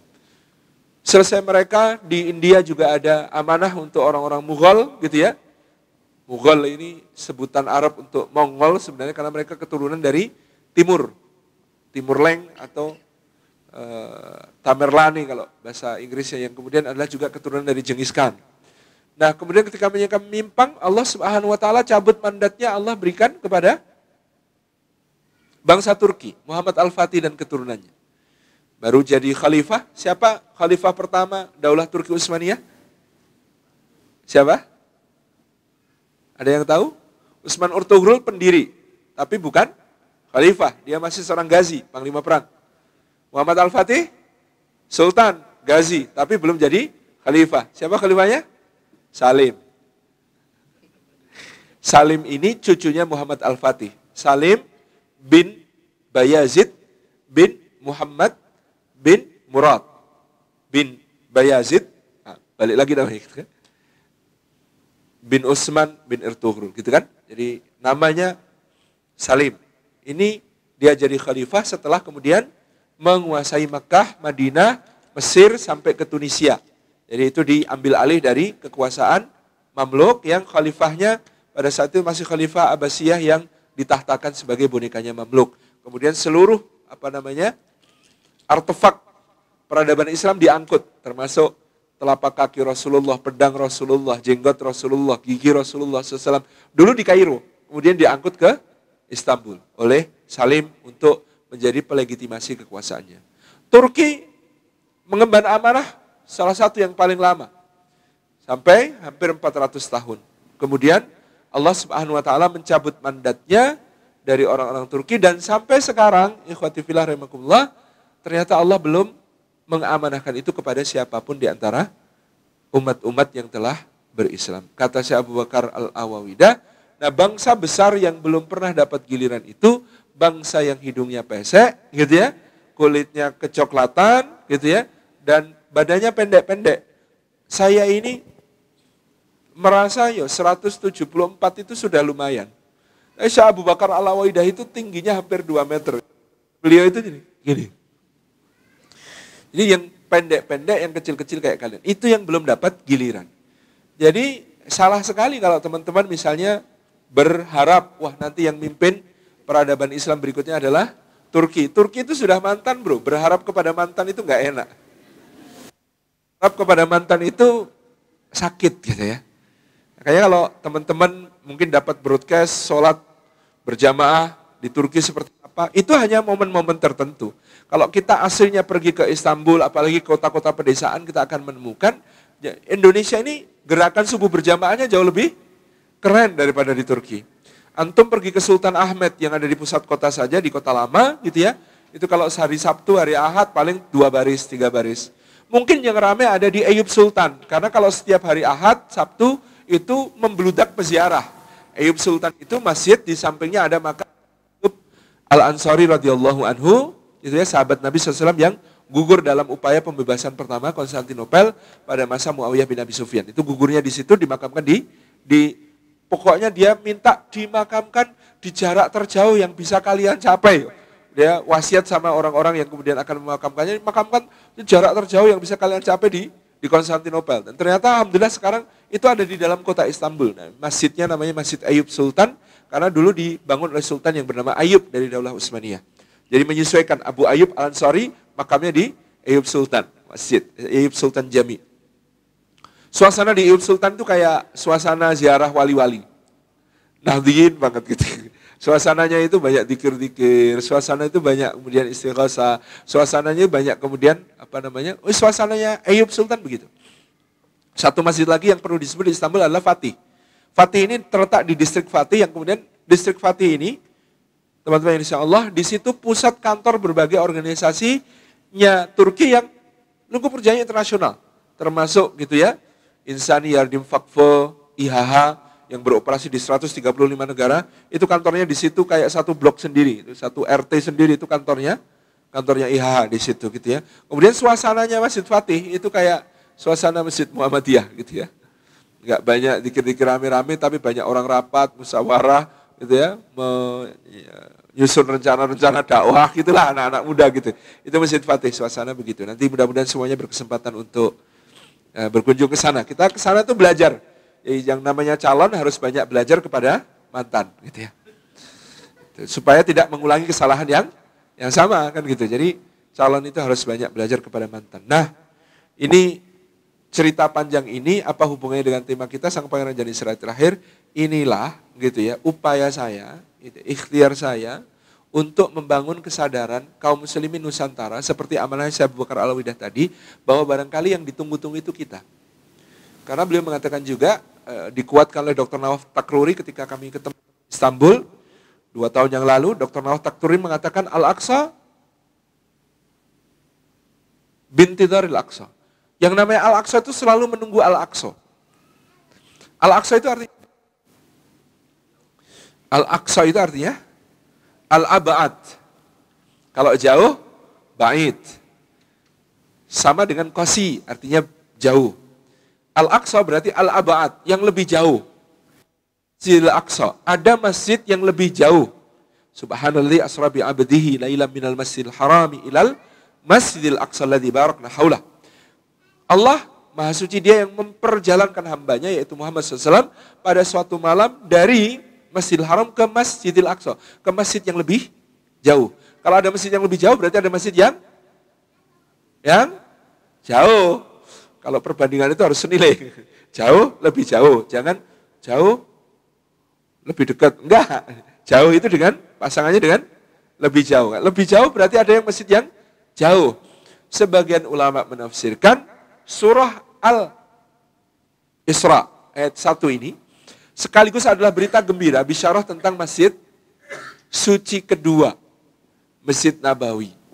Selesai mereka di India juga ada amanah untuk orang-orang Mughal gitu ya. Mughal ini sebutan Arab untuk Mongol sebenarnya karena mereka keturunan dari timur. Timur Leng atau e, Tamerlani kalau bahasa Inggrisnya yang kemudian adalah juga keturunan dari Genghis Khan. Nah, kemudian ketika mereka menyimpang, Allah Subhanahu wa taala cabut mandatnya Allah berikan kepada bangsa Turki, Muhammad Al-Fatih dan keturunannya. Baru jadi khalifah, siapa khalifah pertama Daulah Turki Utsmaniyah? Siapa? Ada yang tahu? Utsman Ortogrul pendiri, tapi bukan khalifah, dia masih seorang gazi, panglima perang. Muhammad Al-Fatih sultan, gazi, tapi belum jadi khalifah. Siapa khalifahnya? Salim. Salim ini cucunya Muhammad Al-Fatih. Salim bin Bayazid bin Muhammad bin Murad bin Bayazid. Nah, balik lagi namanya gitu kan. Bin Usman bin Irtuhrul gitu kan. Jadi namanya Salim. Ini dia jadi khalifah setelah kemudian menguasai Mekah, Madinah, Mesir sampai ke Tunisia. Jadi itu diambil alih dari kekuasaan Mamluk yang khalifahnya pada saat itu masih khalifah Abbasiyah yang ditahtakan sebagai bonekanya Mamluk. Kemudian seluruh apa namanya artefak peradaban Islam diangkut termasuk telapak kaki Rasulullah, pedang Rasulullah, jenggot Rasulullah, gigi Rasulullah SAW. Dulu di Kairo, kemudian diangkut ke Istanbul oleh Salim untuk menjadi pelegitimasi kekuasaannya. Turki mengemban amanah salah satu yang paling lama. Sampai hampir 400 tahun. Kemudian Allah Subhanahu wa taala mencabut mandatnya dari orang-orang Turki dan sampai sekarang ikhwati fillah rahimakumullah ternyata Allah belum mengamanahkan itu kepada siapapun di antara umat-umat yang telah berislam. Kata Syekh Abu Bakar Al-Awawida, nah bangsa besar yang belum pernah dapat giliran itu bangsa yang hidungnya pesek gitu ya, kulitnya kecoklatan gitu ya, dan badannya pendek-pendek. Saya ini merasa yo 174 itu sudah lumayan. Aisyah Abu Bakar al itu tingginya hampir 2 meter. Beliau itu gini. gini. Jadi yang pendek-pendek, yang kecil-kecil kayak kalian. Itu yang belum dapat giliran. Jadi salah sekali kalau teman-teman misalnya berharap, wah nanti yang mimpin peradaban Islam berikutnya adalah Turki. Turki itu sudah mantan bro, berharap kepada mantan itu nggak enak tetap kepada mantan itu sakit gitu ya. Kayaknya kalau teman-teman mungkin dapat broadcast sholat berjamaah di Turki seperti apa, itu hanya momen-momen tertentu. Kalau kita aslinya pergi ke Istanbul, apalagi kota-kota pedesaan, kita akan menemukan ya, Indonesia ini gerakan subuh berjamaahnya jauh lebih keren daripada di Turki. Antum pergi ke Sultan Ahmed yang ada di pusat kota saja, di kota lama gitu ya, itu kalau hari Sabtu, hari Ahad paling dua baris, tiga baris. Mungkin yang ramai ada di Ayub Sultan, karena kalau setiap hari Ahad, Sabtu, itu membeludak peziarah. Ayub Sultan itu masjid, di sampingnya ada makam Al-Ansari radhiyallahu anhu, itu ya sahabat Nabi SAW yang gugur dalam upaya pembebasan pertama Konstantinopel pada masa Muawiyah bin Abi Sufyan. Itu gugurnya di situ dimakamkan di di pokoknya dia minta dimakamkan di jarak terjauh yang bisa kalian capai dia ya, wasiat sama orang-orang yang kemudian akan memakamkannya, makamkan jarak terjauh yang bisa kalian capai di di Konstantinopel. Dan ternyata alhamdulillah sekarang itu ada di dalam kota Istanbul. Nah, masjidnya namanya Masjid Ayub Sultan karena dulu dibangun oleh sultan yang bernama Ayub dari Daulah Utsmaniyah. Jadi menyesuaikan Abu Ayub Al Ansari makamnya di Ayub Sultan Masjid Ayub Sultan Jami. Suasana di Ayub Sultan itu kayak suasana ziarah wali-wali. dingin banget gitu. Suasananya itu banyak dikir-dikir, suasana itu banyak kemudian istighosa, suasananya banyak kemudian apa namanya? Oh, suasananya Ayub Sultan begitu. Satu masjid lagi yang perlu disebut di Istanbul adalah Fatih. Fatih ini terletak di distrik Fatih yang kemudian distrik Fatih ini teman-teman insya Allah di situ pusat kantor berbagai organisasinya Turki yang lingkup perjanjian internasional termasuk gitu ya Insani Yardim Fakfo, IHH, yang beroperasi di 135 negara, itu kantornya di situ kayak satu blok sendiri, satu RT sendiri itu kantornya, kantornya IHH di situ gitu ya. Kemudian suasananya Masjid Fatih itu kayak suasana Masjid Muhammadiyah gitu ya. Enggak banyak dikir-dikir rame-rame tapi banyak orang rapat, musyawarah gitu ya, menyusun ya, rencana-rencana dakwah gitulah anak-anak muda gitu. Itu Masjid Fatih suasana begitu. Nanti mudah-mudahan semuanya berkesempatan untuk eh, berkunjung ke sana. Kita ke sana tuh belajar Eh, yang namanya calon harus banyak belajar kepada mantan gitu ya. Supaya tidak mengulangi kesalahan yang yang sama kan gitu. Jadi calon itu harus banyak belajar kepada mantan. Nah, ini cerita panjang ini apa hubungannya dengan tema kita Sang Pangeran jadi serat terakhir? Inilah gitu ya upaya saya, gitu, ikhtiar saya untuk membangun kesadaran kaum muslimin Nusantara seperti amanahnya saya bukar Alawidah tadi bahwa barangkali yang ditunggu-tunggu itu kita. Karena beliau mengatakan juga Eh, dikuatkan oleh Dr. Nawaf Takruri ketika kami ketemu Istanbul dua tahun yang lalu. Dr. Nawaf Takruri mengatakan Al-Aqsa binti dari Al-Aqsa. Yang namanya Al-Aqsa itu selalu menunggu Al-Aqsa. Al-Aqsa itu artinya Al-Aqsa itu artinya Al-Abad. Kalau jauh, bait. Sama dengan Qasi, artinya jauh. Al-Aqsa berarti Al-Abad, yang lebih jauh. Masjidil Aqsa. Ada masjid yang lebih jauh. Subhanallah asra abdihi minal masjidil harami ilal masjidil aqsa ladhi barakna haulah. Allah Maha Suci dia yang memperjalankan hambanya yaitu Muhammad SAW pada suatu malam dari Masjidil Haram ke Masjidil Aqsa, ke masjid yang lebih jauh. Kalau ada masjid yang lebih jauh berarti ada masjid yang yang jauh. Kalau perbandingan itu harus senilai. Jauh lebih jauh, jangan jauh lebih dekat. Enggak, jauh itu dengan pasangannya dengan lebih jauh. Lebih jauh berarti ada yang masjid yang jauh. Sebagian ulama menafsirkan surah Al Isra ayat 1 ini sekaligus adalah berita gembira bisyarah tentang masjid suci kedua Masjid Nabawi.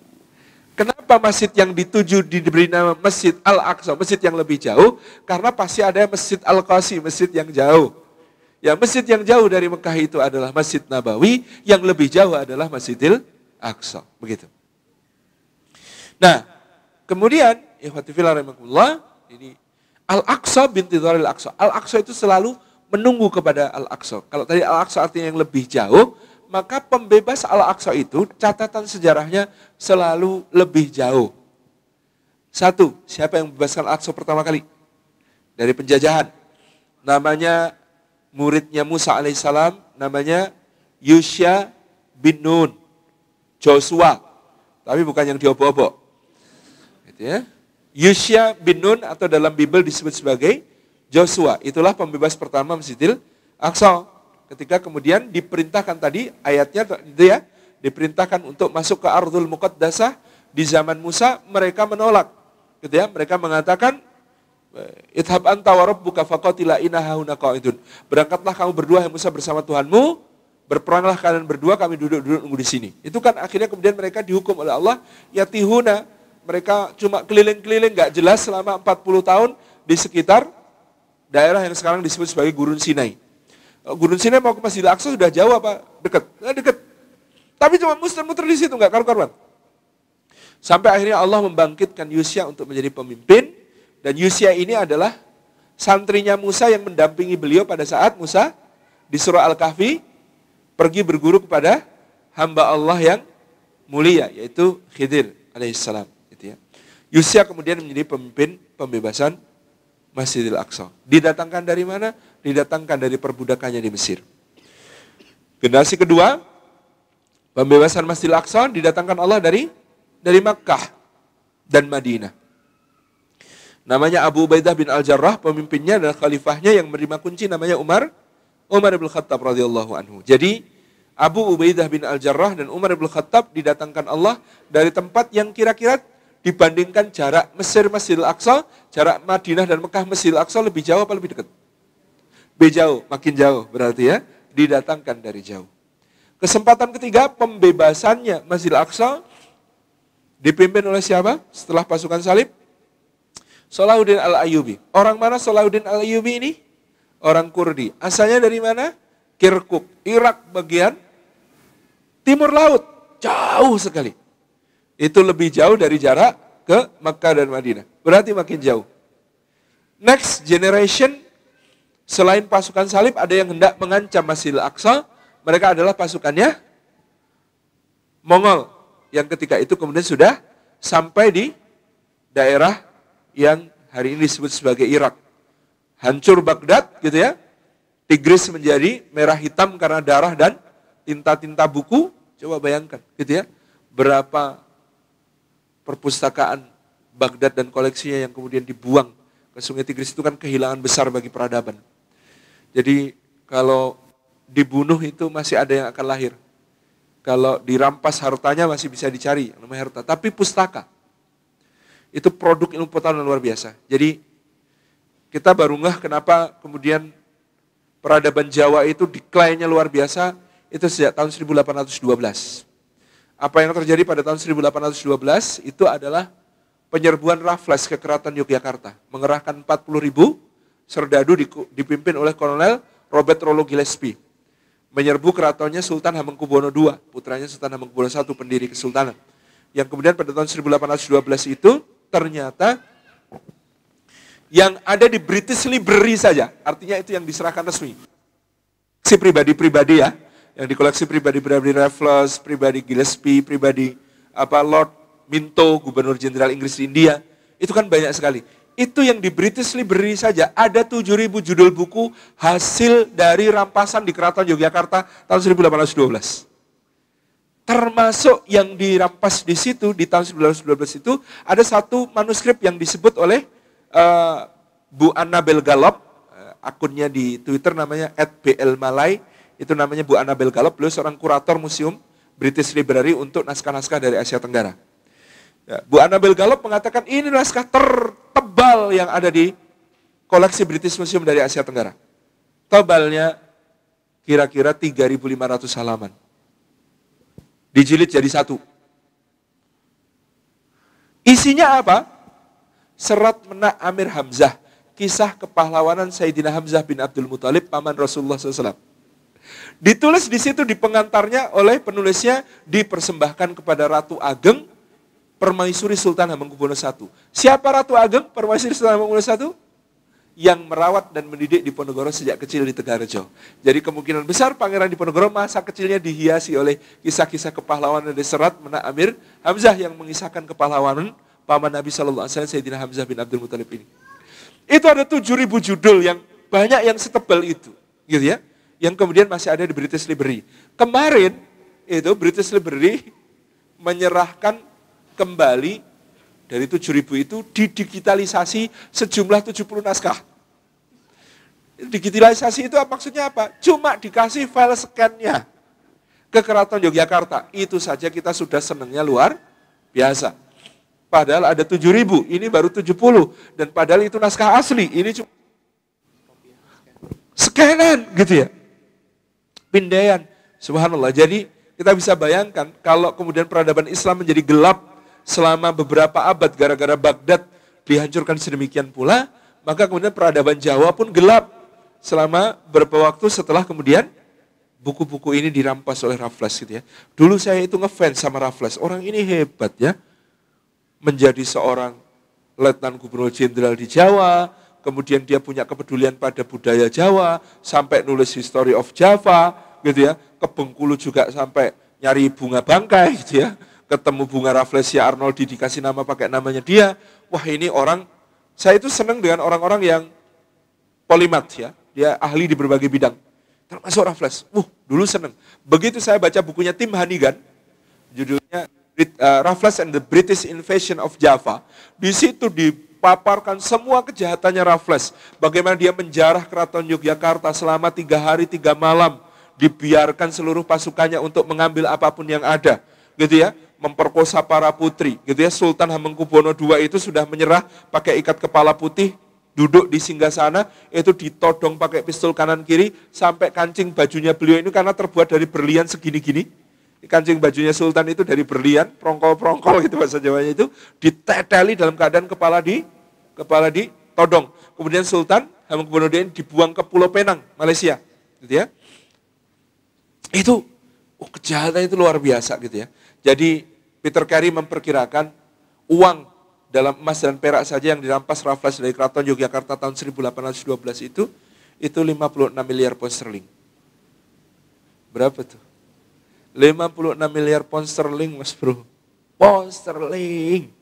Kenapa masjid yang dituju diberi nama Masjid Al-Aqsa, masjid yang lebih jauh? Karena pasti ada Masjid Al-Qasi, masjid yang jauh. Ya, masjid yang jauh dari Mekah itu adalah Masjid Nabawi, yang lebih jauh adalah Masjidil Aqsa. Begitu. Nah, kemudian, ini Al-Aqsa binti Dharil Aqsa. Al-Aqsa itu selalu menunggu kepada Al-Aqsa. Kalau tadi Al-Aqsa artinya yang lebih jauh, maka pembebas Al-Aqsa itu catatan sejarahnya selalu lebih jauh. Satu, siapa yang membebaskan Al-Aqsa pertama kali? Dari penjajahan. Namanya muridnya Musa alaihissalam, namanya Yusya bin Nun. Joshua. Tapi bukan yang diobok-obok. Gitu ya. Yusya bin Nun atau dalam Bible disebut sebagai Joshua. Itulah pembebas pertama Masjidil Aqsa. Ketika kemudian diperintahkan tadi ayatnya itu ya, diperintahkan untuk masuk ke Ardul Muqaddasah di zaman Musa mereka menolak. Gitu ya, mereka mengatakan eh, Ithab anta wa rabbuka faqatila inahahuna itu Berangkatlah kamu berdua yang Musa bersama Tuhanmu, berperanglah kalian berdua, kami duduk-duduk nunggu di sini. Itu kan akhirnya kemudian mereka dihukum oleh Allah, ya tihuna Mereka cuma keliling-keliling gak jelas selama 40 tahun di sekitar daerah yang sekarang disebut sebagai Gurun Sinai. Oh, gurun sini mau ke Masjid Al-Aqsa sudah jauh apa? Dekat? Nah, eh, dekat. Tapi cuma muter-muter di situ, nggak karu-karuan. Sampai akhirnya Allah membangkitkan Yusya untuk menjadi pemimpin. Dan Yusya ini adalah santrinya Musa yang mendampingi beliau pada saat Musa di surah Al-Kahfi pergi berguru kepada hamba Allah yang mulia yaitu Khidir alaihissalam gitu ya. Yusya kemudian menjadi pemimpin pembebasan Masjidil Aqsa. Didatangkan dari mana? didatangkan dari perbudakannya di Mesir. Generasi kedua, pembebasan Masjid al Aqsa didatangkan Allah dari dari Makkah dan Madinah. Namanya Abu Ubaidah bin Al-Jarrah, pemimpinnya dan khalifahnya yang menerima kunci namanya Umar Umar bin Khattab radhiyallahu anhu. Jadi Abu Ubaidah bin Al-Jarrah dan Umar bin Khattab didatangkan Allah dari tempat yang kira-kira dibandingkan jarak Mesir Masjid al Aqsa, jarak Madinah dan Mekah Masjid al Aqsa lebih jauh apa lebih dekat? B makin jauh berarti ya, didatangkan dari jauh. Kesempatan ketiga, pembebasannya Masjid Al-Aqsa dipimpin oleh siapa setelah pasukan salib? Salahuddin Al-Ayubi. Orang mana Salahuddin Al-Ayubi ini? Orang Kurdi. Asalnya dari mana? Kirkuk, Irak bagian timur laut. Jauh sekali. Itu lebih jauh dari jarak ke Mekah dan Madinah. Berarti makin jauh. Next generation Selain pasukan salib, ada yang hendak mengancam Masjidil Aqsa. Mereka adalah pasukannya Mongol. Yang ketika itu kemudian sudah sampai di daerah yang hari ini disebut sebagai Irak. Hancur Baghdad gitu ya. Tigris menjadi merah hitam karena darah dan tinta-tinta buku. Coba bayangkan gitu ya. Berapa perpustakaan Baghdad dan koleksinya yang kemudian dibuang ke Sungai Tigris itu kan kehilangan besar bagi peradaban. Jadi kalau dibunuh itu masih ada yang akan lahir. Kalau dirampas hartanya masih bisa dicari, namanya harta. Tapi pustaka, itu produk ilmu pengetahuan luar biasa. Jadi kita baru ngeh kenapa kemudian peradaban Jawa itu diklaimnya luar biasa, itu sejak tahun 1812. Apa yang terjadi pada tahun 1812 itu adalah penyerbuan Raffles ke Keraton Yogyakarta, mengerahkan 40 ribu Serdadu dipimpin oleh Kolonel Robert Rollo Gillespie. Menyerbu keratonnya Sultan Hamengkubuwono II, putranya Sultan Hamengkubuwono I, pendiri kesultanan. Yang kemudian pada tahun 1812 itu ternyata yang ada di British Library saja, artinya itu yang diserahkan resmi. Si pribadi-pribadi ya, yang dikoleksi pribadi-pribadi Raffles, pribadi Gillespie, pribadi apa Lord Minto, Gubernur Jenderal Inggris di India, itu kan banyak sekali itu yang di British Library saja ada 7.000 judul buku hasil dari rampasan di Keraton Yogyakarta tahun 1812. Termasuk yang dirampas di situ di tahun 1912 itu ada satu manuskrip yang disebut oleh uh, Bu Annabel Galop, eh, akunnya di Twitter namanya @blmalai, itu namanya Bu Annabel Galop, beliau seorang kurator museum British Library untuk naskah-naskah dari Asia Tenggara. Ya, Bu Annabel Galop mengatakan ini naskah ter tebal yang ada di koleksi British Museum dari Asia Tenggara. Tebalnya kira-kira 3.500 halaman. Dijilid jadi satu. Isinya apa? Serat menak Amir Hamzah. Kisah kepahlawanan Sayyidina Hamzah bin Abdul Muthalib, paman Rasulullah SAW. Ditulis di situ di pengantarnya oleh penulisnya dipersembahkan kepada Ratu Ageng Permaisuri Sultan Hamengkubuwono I. Siapa Ratu Ageng Permaisuri Sultan Hamengkubuwono I? Yang merawat dan mendidik Diponegoro sejak kecil di Tegarjo. Jadi kemungkinan besar Pangeran Diponegoro masa kecilnya dihiasi oleh kisah-kisah kepahlawanan dari Serat Menak Amir Hamzah yang mengisahkan kepahlawanan paman Nabi Shallallahu Alaihi Wasallam Sayyidina Hamzah bin Abdul Muttalib ini. Itu ada 7.000 judul yang banyak yang setebal itu, gitu ya. Yang kemudian masih ada di British Library. Kemarin itu British Library menyerahkan kembali dari 7.000 itu didigitalisasi sejumlah 70 naskah. Digitalisasi itu maksudnya apa? Cuma dikasih file scan-nya ke Keraton Yogyakarta. Itu saja kita sudah senangnya luar biasa. Padahal ada 7.000, ini baru 70. Dan padahal itu naskah asli, ini cuma scanan gitu ya. Pindaian, subhanallah. Jadi kita bisa bayangkan kalau kemudian peradaban Islam menjadi gelap selama beberapa abad gara-gara Baghdad dihancurkan sedemikian pula, maka kemudian peradaban Jawa pun gelap selama beberapa waktu setelah kemudian buku-buku ini dirampas oleh Raffles gitu ya. Dulu saya itu ngefans sama Raffles. Orang ini hebat ya. Menjadi seorang letnan gubernur jenderal di Jawa, kemudian dia punya kepedulian pada budaya Jawa, sampai nulis History of Java gitu ya. Ke Bengkulu juga sampai nyari bunga bangkai gitu ya ketemu Bunga Rafflesia Arnoldi dikasih nama pakai namanya dia, wah ini orang, saya itu senang dengan orang-orang yang polimat ya, dia ahli di berbagai bidang. Termasuk Raffles, uh dulu senang. Begitu saya baca bukunya Tim Hanigan, judulnya eh, Raffles and the British Invasion of Java, di situ dipaparkan semua kejahatannya Raffles. Bagaimana dia menjarah keraton Yogyakarta selama tiga hari, tiga malam. Dibiarkan seluruh pasukannya untuk mengambil apapun yang ada. Gitu ya memperkosa para putri. Gitu ya, Sultan Hamengkubuwono II itu sudah menyerah pakai ikat kepala putih, duduk di singgah sana, itu ditodong pakai pistol kanan kiri sampai kancing bajunya beliau ini karena terbuat dari berlian segini-gini. Kancing bajunya Sultan itu dari berlian, prongkol-prongkol gitu bahasa Jawanya itu, diteteli dalam keadaan kepala di kepala di todong. Kemudian Sultan Hamengkubuwono II dibuang ke Pulau Penang, Malaysia. Gitu ya. Itu oh, kejahatan itu luar biasa gitu ya. Jadi Peter Carey memperkirakan uang dalam emas dan perak saja yang dirampas Raffles dari keraton Yogyakarta tahun 1812 itu, itu 56 miliar pound sterling. Berapa tuh? 56 miliar pound sterling mas bro. Pound sterling.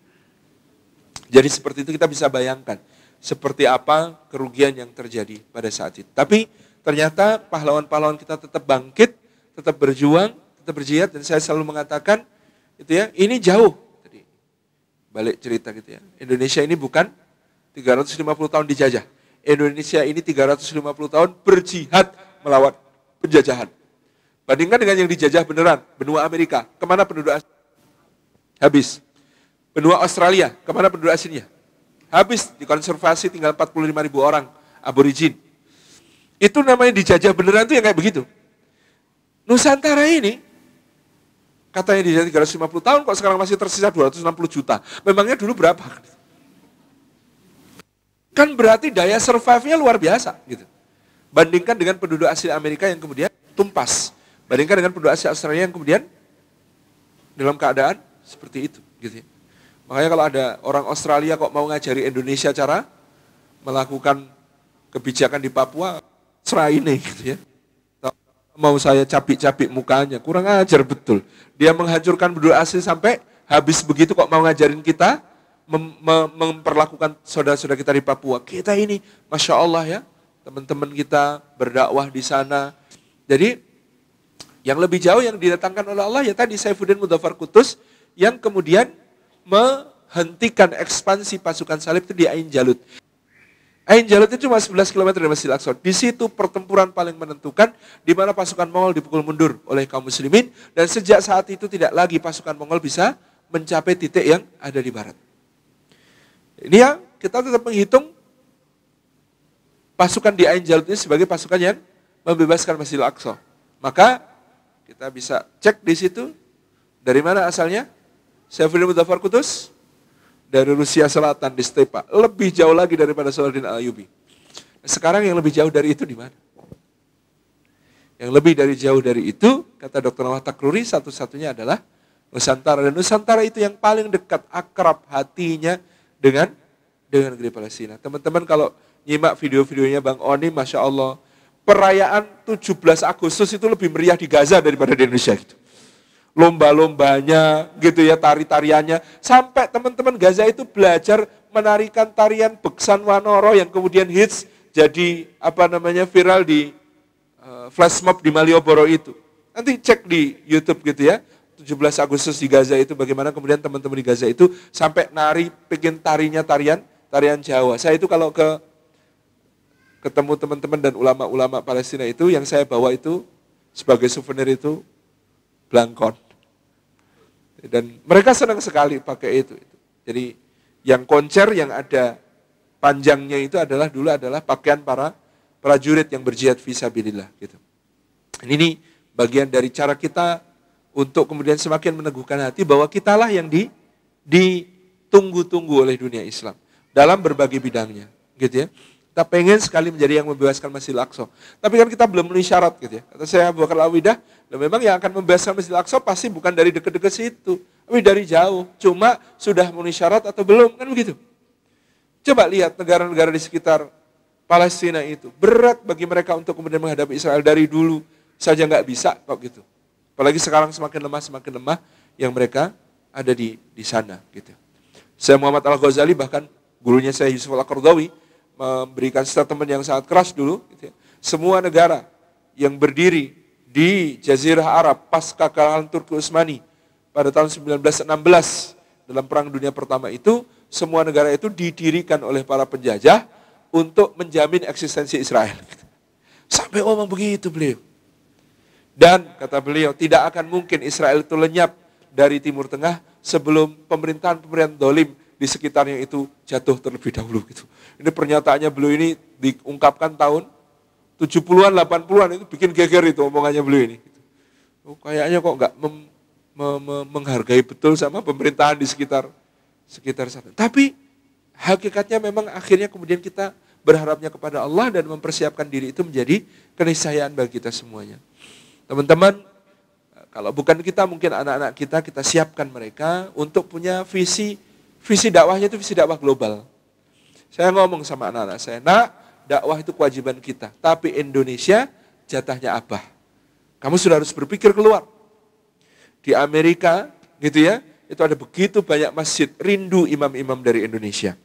Jadi seperti itu kita bisa bayangkan. Seperti apa kerugian yang terjadi pada saat itu. Tapi ternyata pahlawan-pahlawan kita tetap bangkit, tetap berjuang, tetap berjihad. Dan saya selalu mengatakan, gitu ya ini jauh tadi balik cerita gitu ya Indonesia ini bukan 350 tahun dijajah Indonesia ini 350 tahun berjihad melawan penjajahan bandingkan dengan yang dijajah beneran benua Amerika kemana penduduk asli? habis benua Australia kemana penduduk aslinya habis dikonservasi tinggal 45 ribu orang aborigin itu namanya dijajah beneran tuh yang kayak begitu Nusantara ini Katanya di 350 tahun, kok sekarang masih tersisa 260 juta. Memangnya dulu berapa? Kan berarti daya survive-nya luar biasa. gitu. Bandingkan dengan penduduk asli Amerika yang kemudian tumpas. Bandingkan dengan penduduk asli Australia yang kemudian dalam keadaan seperti itu. gitu ya. Makanya kalau ada orang Australia kok mau ngajari Indonesia cara melakukan kebijakan di Papua, serah ini, gitu ya mau saya capik-capik mukanya. Kurang ajar betul. Dia menghancurkan penduduk asli sampai habis begitu kok mau ngajarin kita mem mem memperlakukan saudara-saudara kita di Papua. Kita ini, Masya Allah ya, teman-teman kita berdakwah di sana. Jadi, yang lebih jauh yang didatangkan oleh Allah ya tadi Saifuddin Mudhafar Kutus yang kemudian menghentikan ekspansi pasukan salib itu di Ain Jalut. Ain Jalut itu cuma 11 km dari Masjid Al-Aqsa. Di situ pertempuran paling menentukan di mana pasukan Mongol dipukul mundur oleh kaum muslimin dan sejak saat itu tidak lagi pasukan Mongol bisa mencapai titik yang ada di barat. Ini ya, kita tetap menghitung pasukan di Ain Jalut ini sebagai pasukan yang membebaskan Masjid Al-Aqsa. Maka kita bisa cek di situ dari mana asalnya. Syafiul Mudafar Kutus dari Rusia Selatan di Stepa, lebih jauh lagi daripada Saladin al Yubi. Sekarang yang lebih jauh dari itu di mana? Yang lebih dari jauh dari itu, kata Dr. Nawah Takruri, satu-satunya adalah Nusantara. Dan Nusantara itu yang paling dekat, akrab hatinya dengan dengan negeri Palestina. Teman-teman kalau nyimak video-videonya Bang Oni, Masya Allah, perayaan 17 Agustus itu lebih meriah di Gaza daripada di Indonesia gitu lomba-lombanya gitu ya, tari-tariannya. Sampai teman-teman Gaza itu belajar menarikan tarian Beksan Wanoro yang kemudian hits jadi apa namanya viral di uh, flash mob di Malioboro itu. Nanti cek di YouTube gitu ya. 17 Agustus di Gaza itu bagaimana kemudian teman-teman di Gaza itu sampai nari bikin tarinya tarian tarian Jawa. Saya itu kalau ke ketemu teman-teman dan ulama-ulama Palestina itu yang saya bawa itu sebagai souvenir itu blangkon. Dan mereka senang sekali pakai itu. Jadi yang konser yang ada panjangnya itu adalah dulu adalah pakaian para prajurit yang berjihad visabilillah gitu. Ini bagian dari cara kita untuk kemudian semakin meneguhkan hati bahwa kitalah yang di ditunggu-tunggu oleh dunia Islam dalam berbagai bidangnya gitu ya. Kita pengen sekali menjadi yang membebaskan Masjid al Aqsa. Tapi kan kita belum memenuhi syarat gitu ya. Kata saya Abu Bakar Awidah, dan memang yang akan membebaskan Masjid al Aqsa pasti bukan dari dekat-dekat situ, tapi dari jauh. Cuma sudah memenuhi syarat atau belum, kan begitu. Coba lihat negara-negara di sekitar Palestina itu. Berat bagi mereka untuk kemudian menghadapi Israel dari dulu saja nggak bisa kok gitu. Apalagi sekarang semakin lemah, semakin lemah yang mereka ada di di sana gitu. Saya Muhammad Al Ghazali bahkan gurunya saya Yusuf Al Qardawi memberikan statement yang sangat keras dulu. Gitu ya. Semua negara yang berdiri di Jazirah Arab pasca kekalahan Turki Utsmani pada tahun 1916 dalam Perang Dunia Pertama itu, semua negara itu didirikan oleh para penjajah untuk menjamin eksistensi Israel. Sampai omong begitu beliau. Dan kata beliau, tidak akan mungkin Israel itu lenyap dari Timur Tengah sebelum pemerintahan-pemerintahan dolim di sekitarnya itu jatuh terlebih dahulu gitu. Ini pernyataannya beliau ini diungkapkan tahun 70-an, 80-an itu bikin geger itu omongannya beliau ini. Gitu. Oh, kayaknya kok nggak mem, me, me, menghargai betul sama pemerintahan di sekitar sekitar sana. Tapi hakikatnya memang akhirnya kemudian kita berharapnya kepada Allah dan mempersiapkan diri itu menjadi keniscayaan bagi kita semuanya. Teman-teman, kalau bukan kita mungkin anak-anak kita kita siapkan mereka untuk punya visi Visi dakwahnya itu visi dakwah global. Saya ngomong sama anak-anak saya, nak, dakwah itu kewajiban kita. Tapi Indonesia jatahnya abah. Kamu sudah harus berpikir keluar. Di Amerika, gitu ya, itu ada begitu banyak masjid rindu imam-imam dari Indonesia.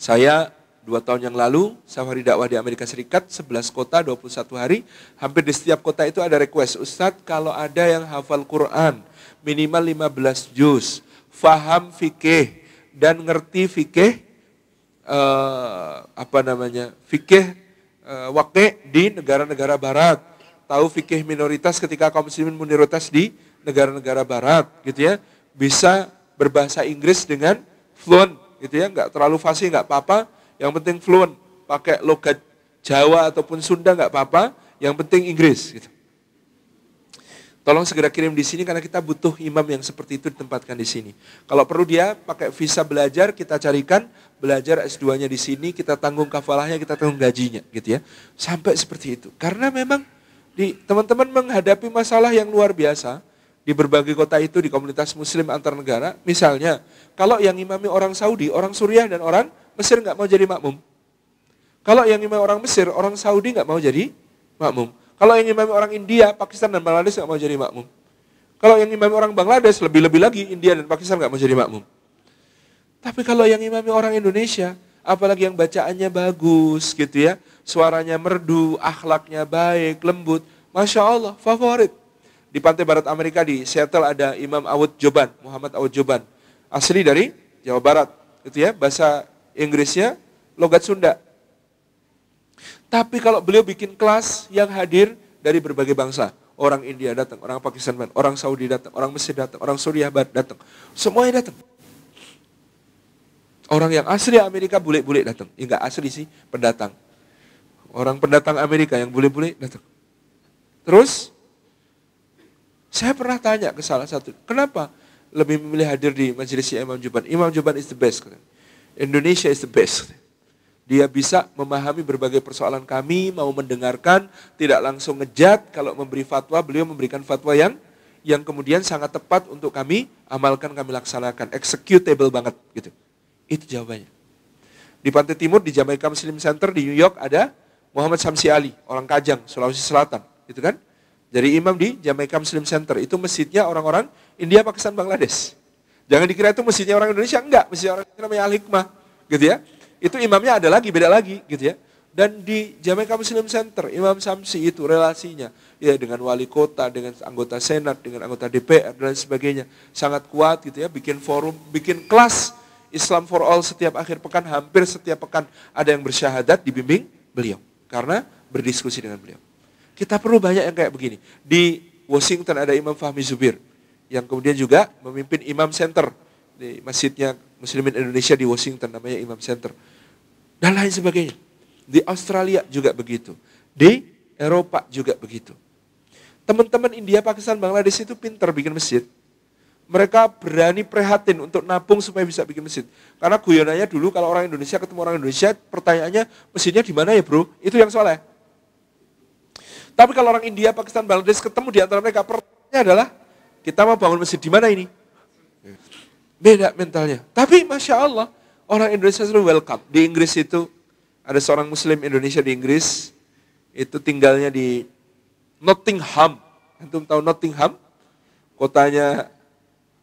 Saya dua tahun yang lalu, safari dakwah di Amerika Serikat, 11 kota, 21 hari. Hampir di setiap kota itu ada request, Ustadz kalau ada yang hafal Quran, minimal 15 juz, faham fikih dan ngerti fikih uh, apa namanya fikih uh, eh, wake di negara-negara barat tahu fikih minoritas ketika kaum muslimin minoritas di negara-negara barat gitu ya bisa berbahasa Inggris dengan fluent gitu ya nggak terlalu fasih nggak apa-apa yang penting fluent pakai logat Jawa ataupun Sunda nggak apa-apa yang penting Inggris gitu Tolong segera kirim di sini karena kita butuh imam yang seperti itu ditempatkan di sini. Kalau perlu dia pakai visa belajar, kita carikan belajar S2-nya di sini, kita tanggung kafalahnya, kita tanggung gajinya gitu ya. Sampai seperti itu. Karena memang di teman-teman menghadapi masalah yang luar biasa di berbagai kota itu di komunitas muslim antar negara. Misalnya, kalau yang imami orang Saudi, orang Suriah dan orang Mesir nggak mau jadi makmum. Kalau yang imam orang Mesir, orang Saudi nggak mau jadi makmum. Kalau yang imam orang India, Pakistan dan Bangladesh nggak mau jadi makmum. Kalau yang imam orang Bangladesh, lebih-lebih lagi India dan Pakistan nggak mau jadi makmum. Tapi kalau yang imam orang Indonesia, apalagi yang bacaannya bagus gitu ya, suaranya merdu, akhlaknya baik, lembut, Masya Allah, favorit. Di pantai barat Amerika di Seattle ada Imam Awud Joban, Muhammad Awud Joban. Asli dari Jawa Barat, gitu ya, bahasa Inggrisnya logat Sunda. Tapi kalau beliau bikin kelas yang hadir dari berbagai bangsa, orang India datang, orang Pakistan datang, orang Saudi datang, orang Mesir datang, orang Suriah datang. Semuanya datang. Orang yang asli Amerika bule-bule datang. Ya enggak asli sih, pendatang. Orang pendatang Amerika yang bule-bule datang. Terus saya pernah tanya ke salah satu, kenapa lebih memilih hadir di majelis Imam Juban? Imam Juban is the best. Indonesia is the best. Dia bisa memahami berbagai persoalan kami, mau mendengarkan, tidak langsung ngejat. Kalau memberi fatwa, beliau memberikan fatwa yang yang kemudian sangat tepat untuk kami amalkan, kami laksanakan. Executable banget gitu. Itu jawabannya. Di Pantai Timur, di Jamaica Muslim Center, di New York ada Muhammad Samsi Ali, orang Kajang, Sulawesi Selatan. Gitu kan? Jadi imam di Jamaica Muslim Center. Itu masjidnya orang-orang India, Pakistan, Bangladesh. Jangan dikira itu masjidnya orang Indonesia, enggak. mesin orang Indonesia namanya Al-Hikmah. Gitu ya itu imamnya ada lagi, beda lagi gitu ya. Dan di Jamaika Muslim Center, Imam Samsi itu relasinya ya dengan wali kota, dengan anggota senat, dengan anggota DPR dan sebagainya sangat kuat gitu ya, bikin forum, bikin kelas Islam for all setiap akhir pekan, hampir setiap pekan ada yang bersyahadat dibimbing beliau karena berdiskusi dengan beliau. Kita perlu banyak yang kayak begini. Di Washington ada Imam Fahmi Zubir yang kemudian juga memimpin Imam Center di masjidnya Muslimin Indonesia di Washington namanya Imam Center. Dan lain sebagainya. Di Australia juga begitu. Di Eropa juga begitu. Teman-teman India, Pakistan, Bangladesh itu pinter bikin masjid. Mereka berani prihatin untuk nabung supaya bisa bikin masjid. Karena guyonannya dulu kalau orang Indonesia ketemu orang Indonesia, pertanyaannya masjidnya di mana ya bro? Itu yang soleh. Tapi kalau orang India, Pakistan, Bangladesh ketemu di antara mereka, pertanyaannya adalah kita mau bangun masjid di mana ini? Beda mentalnya. Tapi Masya Allah, orang Indonesia selalu welcome. Di Inggris itu, ada seorang muslim Indonesia di Inggris, itu tinggalnya di Nottingham. Antum tahu Nottingham? Kotanya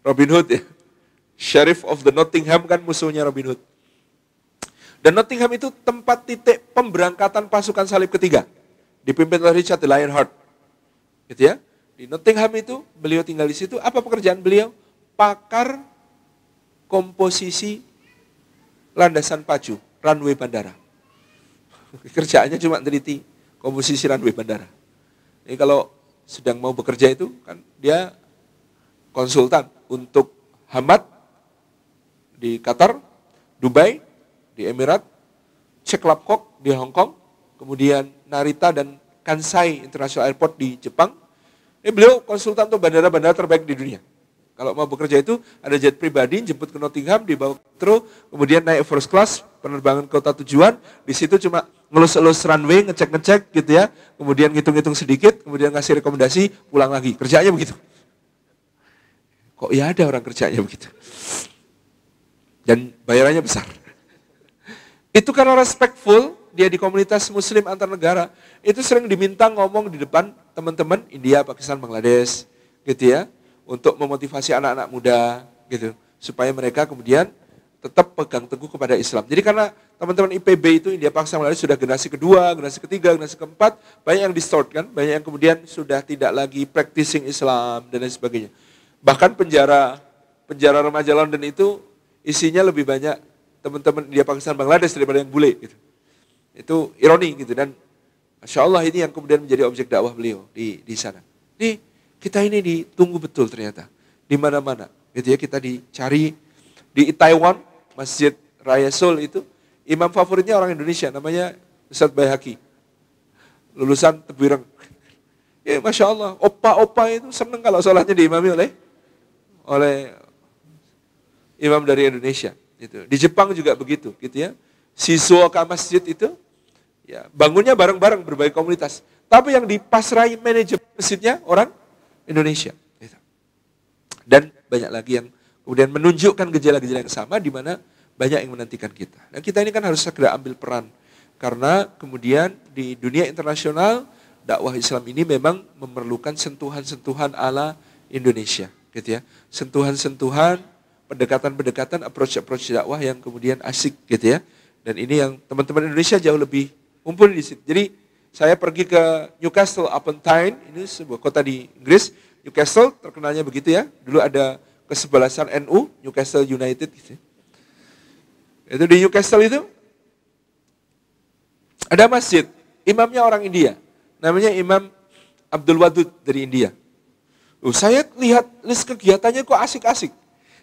Robin Hood ya. Sheriff of the Nottingham kan musuhnya Robin Hood. Dan Nottingham itu tempat titik pemberangkatan pasukan salib ketiga. Dipimpin oleh Richard the Lionheart. Gitu ya. Di Nottingham itu beliau tinggal di situ. Apa pekerjaan beliau? Pakar komposisi landasan pacu, runway bandara. Kerjaannya cuma teliti komposisi runway bandara. Jadi kalau sedang mau bekerja itu kan dia konsultan untuk Hamad di Qatar, Dubai, di Emirat, Cek Lapkok di Hong Kong, kemudian Narita dan Kansai International Airport di Jepang. Ini beliau konsultan untuk bandara-bandara terbaik di dunia. Kalau mau bekerja itu ada jet pribadi jemput ke Nottingham dibawa ke Metro, kemudian naik first class penerbangan kota tujuan. Di situ cuma ngelus-elus runway, ngecek-ngecek gitu ya. Kemudian ngitung-ngitung sedikit, kemudian ngasih rekomendasi, pulang lagi. Kerjanya begitu. Kok ya ada orang kerjanya begitu. Dan bayarannya besar. Itu karena respectful, dia di komunitas muslim antar negara, itu sering diminta ngomong di depan teman-teman India, Pakistan, Bangladesh, gitu ya untuk memotivasi anak-anak muda gitu supaya mereka kemudian tetap pegang teguh kepada Islam. Jadi karena teman-teman IPB itu India Paksa Melayu sudah generasi kedua, generasi ketiga, generasi keempat, banyak yang distort kan, banyak yang kemudian sudah tidak lagi practicing Islam dan lain sebagainya. Bahkan penjara penjara remaja London itu isinya lebih banyak teman-teman dia Pakistan Bangladesh daripada yang bule gitu. Itu ironi gitu dan Masya Allah ini yang kemudian menjadi objek dakwah beliau di di sana. Ini kita ini ditunggu betul ternyata. Di mana-mana. Gitu ya, kita dicari di Taiwan, Masjid Raya Seoul itu, imam favoritnya orang Indonesia, namanya Ustaz Bayhaki. Lulusan Tebuireng Ya, Masya Allah, opa-opa itu seneng kalau sholatnya diimami oleh oleh imam dari Indonesia. Gitu. Di Jepang juga begitu, gitu ya. siswa ke Masjid itu ya bangunnya bareng-bareng berbagai komunitas. Tapi yang dipasrai manajer masjidnya orang Indonesia. Gitu. Dan banyak lagi yang kemudian menunjukkan gejala-gejala yang sama di mana banyak yang menantikan kita. Dan kita ini kan harus segera ambil peran karena kemudian di dunia internasional dakwah Islam ini memang memerlukan sentuhan-sentuhan ala Indonesia, gitu ya. Sentuhan-sentuhan, pendekatan-pendekatan, approach-approach dakwah yang kemudian asik, gitu ya. Dan ini yang teman-teman Indonesia jauh lebih mumpuni di sini Jadi saya pergi ke Newcastle upon Tyne, ini sebuah kota di Inggris. Newcastle terkenalnya begitu ya. Dulu ada kesebelasan NU, Newcastle United gitu. Ya. Itu di Newcastle itu ada masjid, imamnya orang India. Namanya Imam Abdul Wadud dari India. saya lihat list kegiatannya kok asik-asik.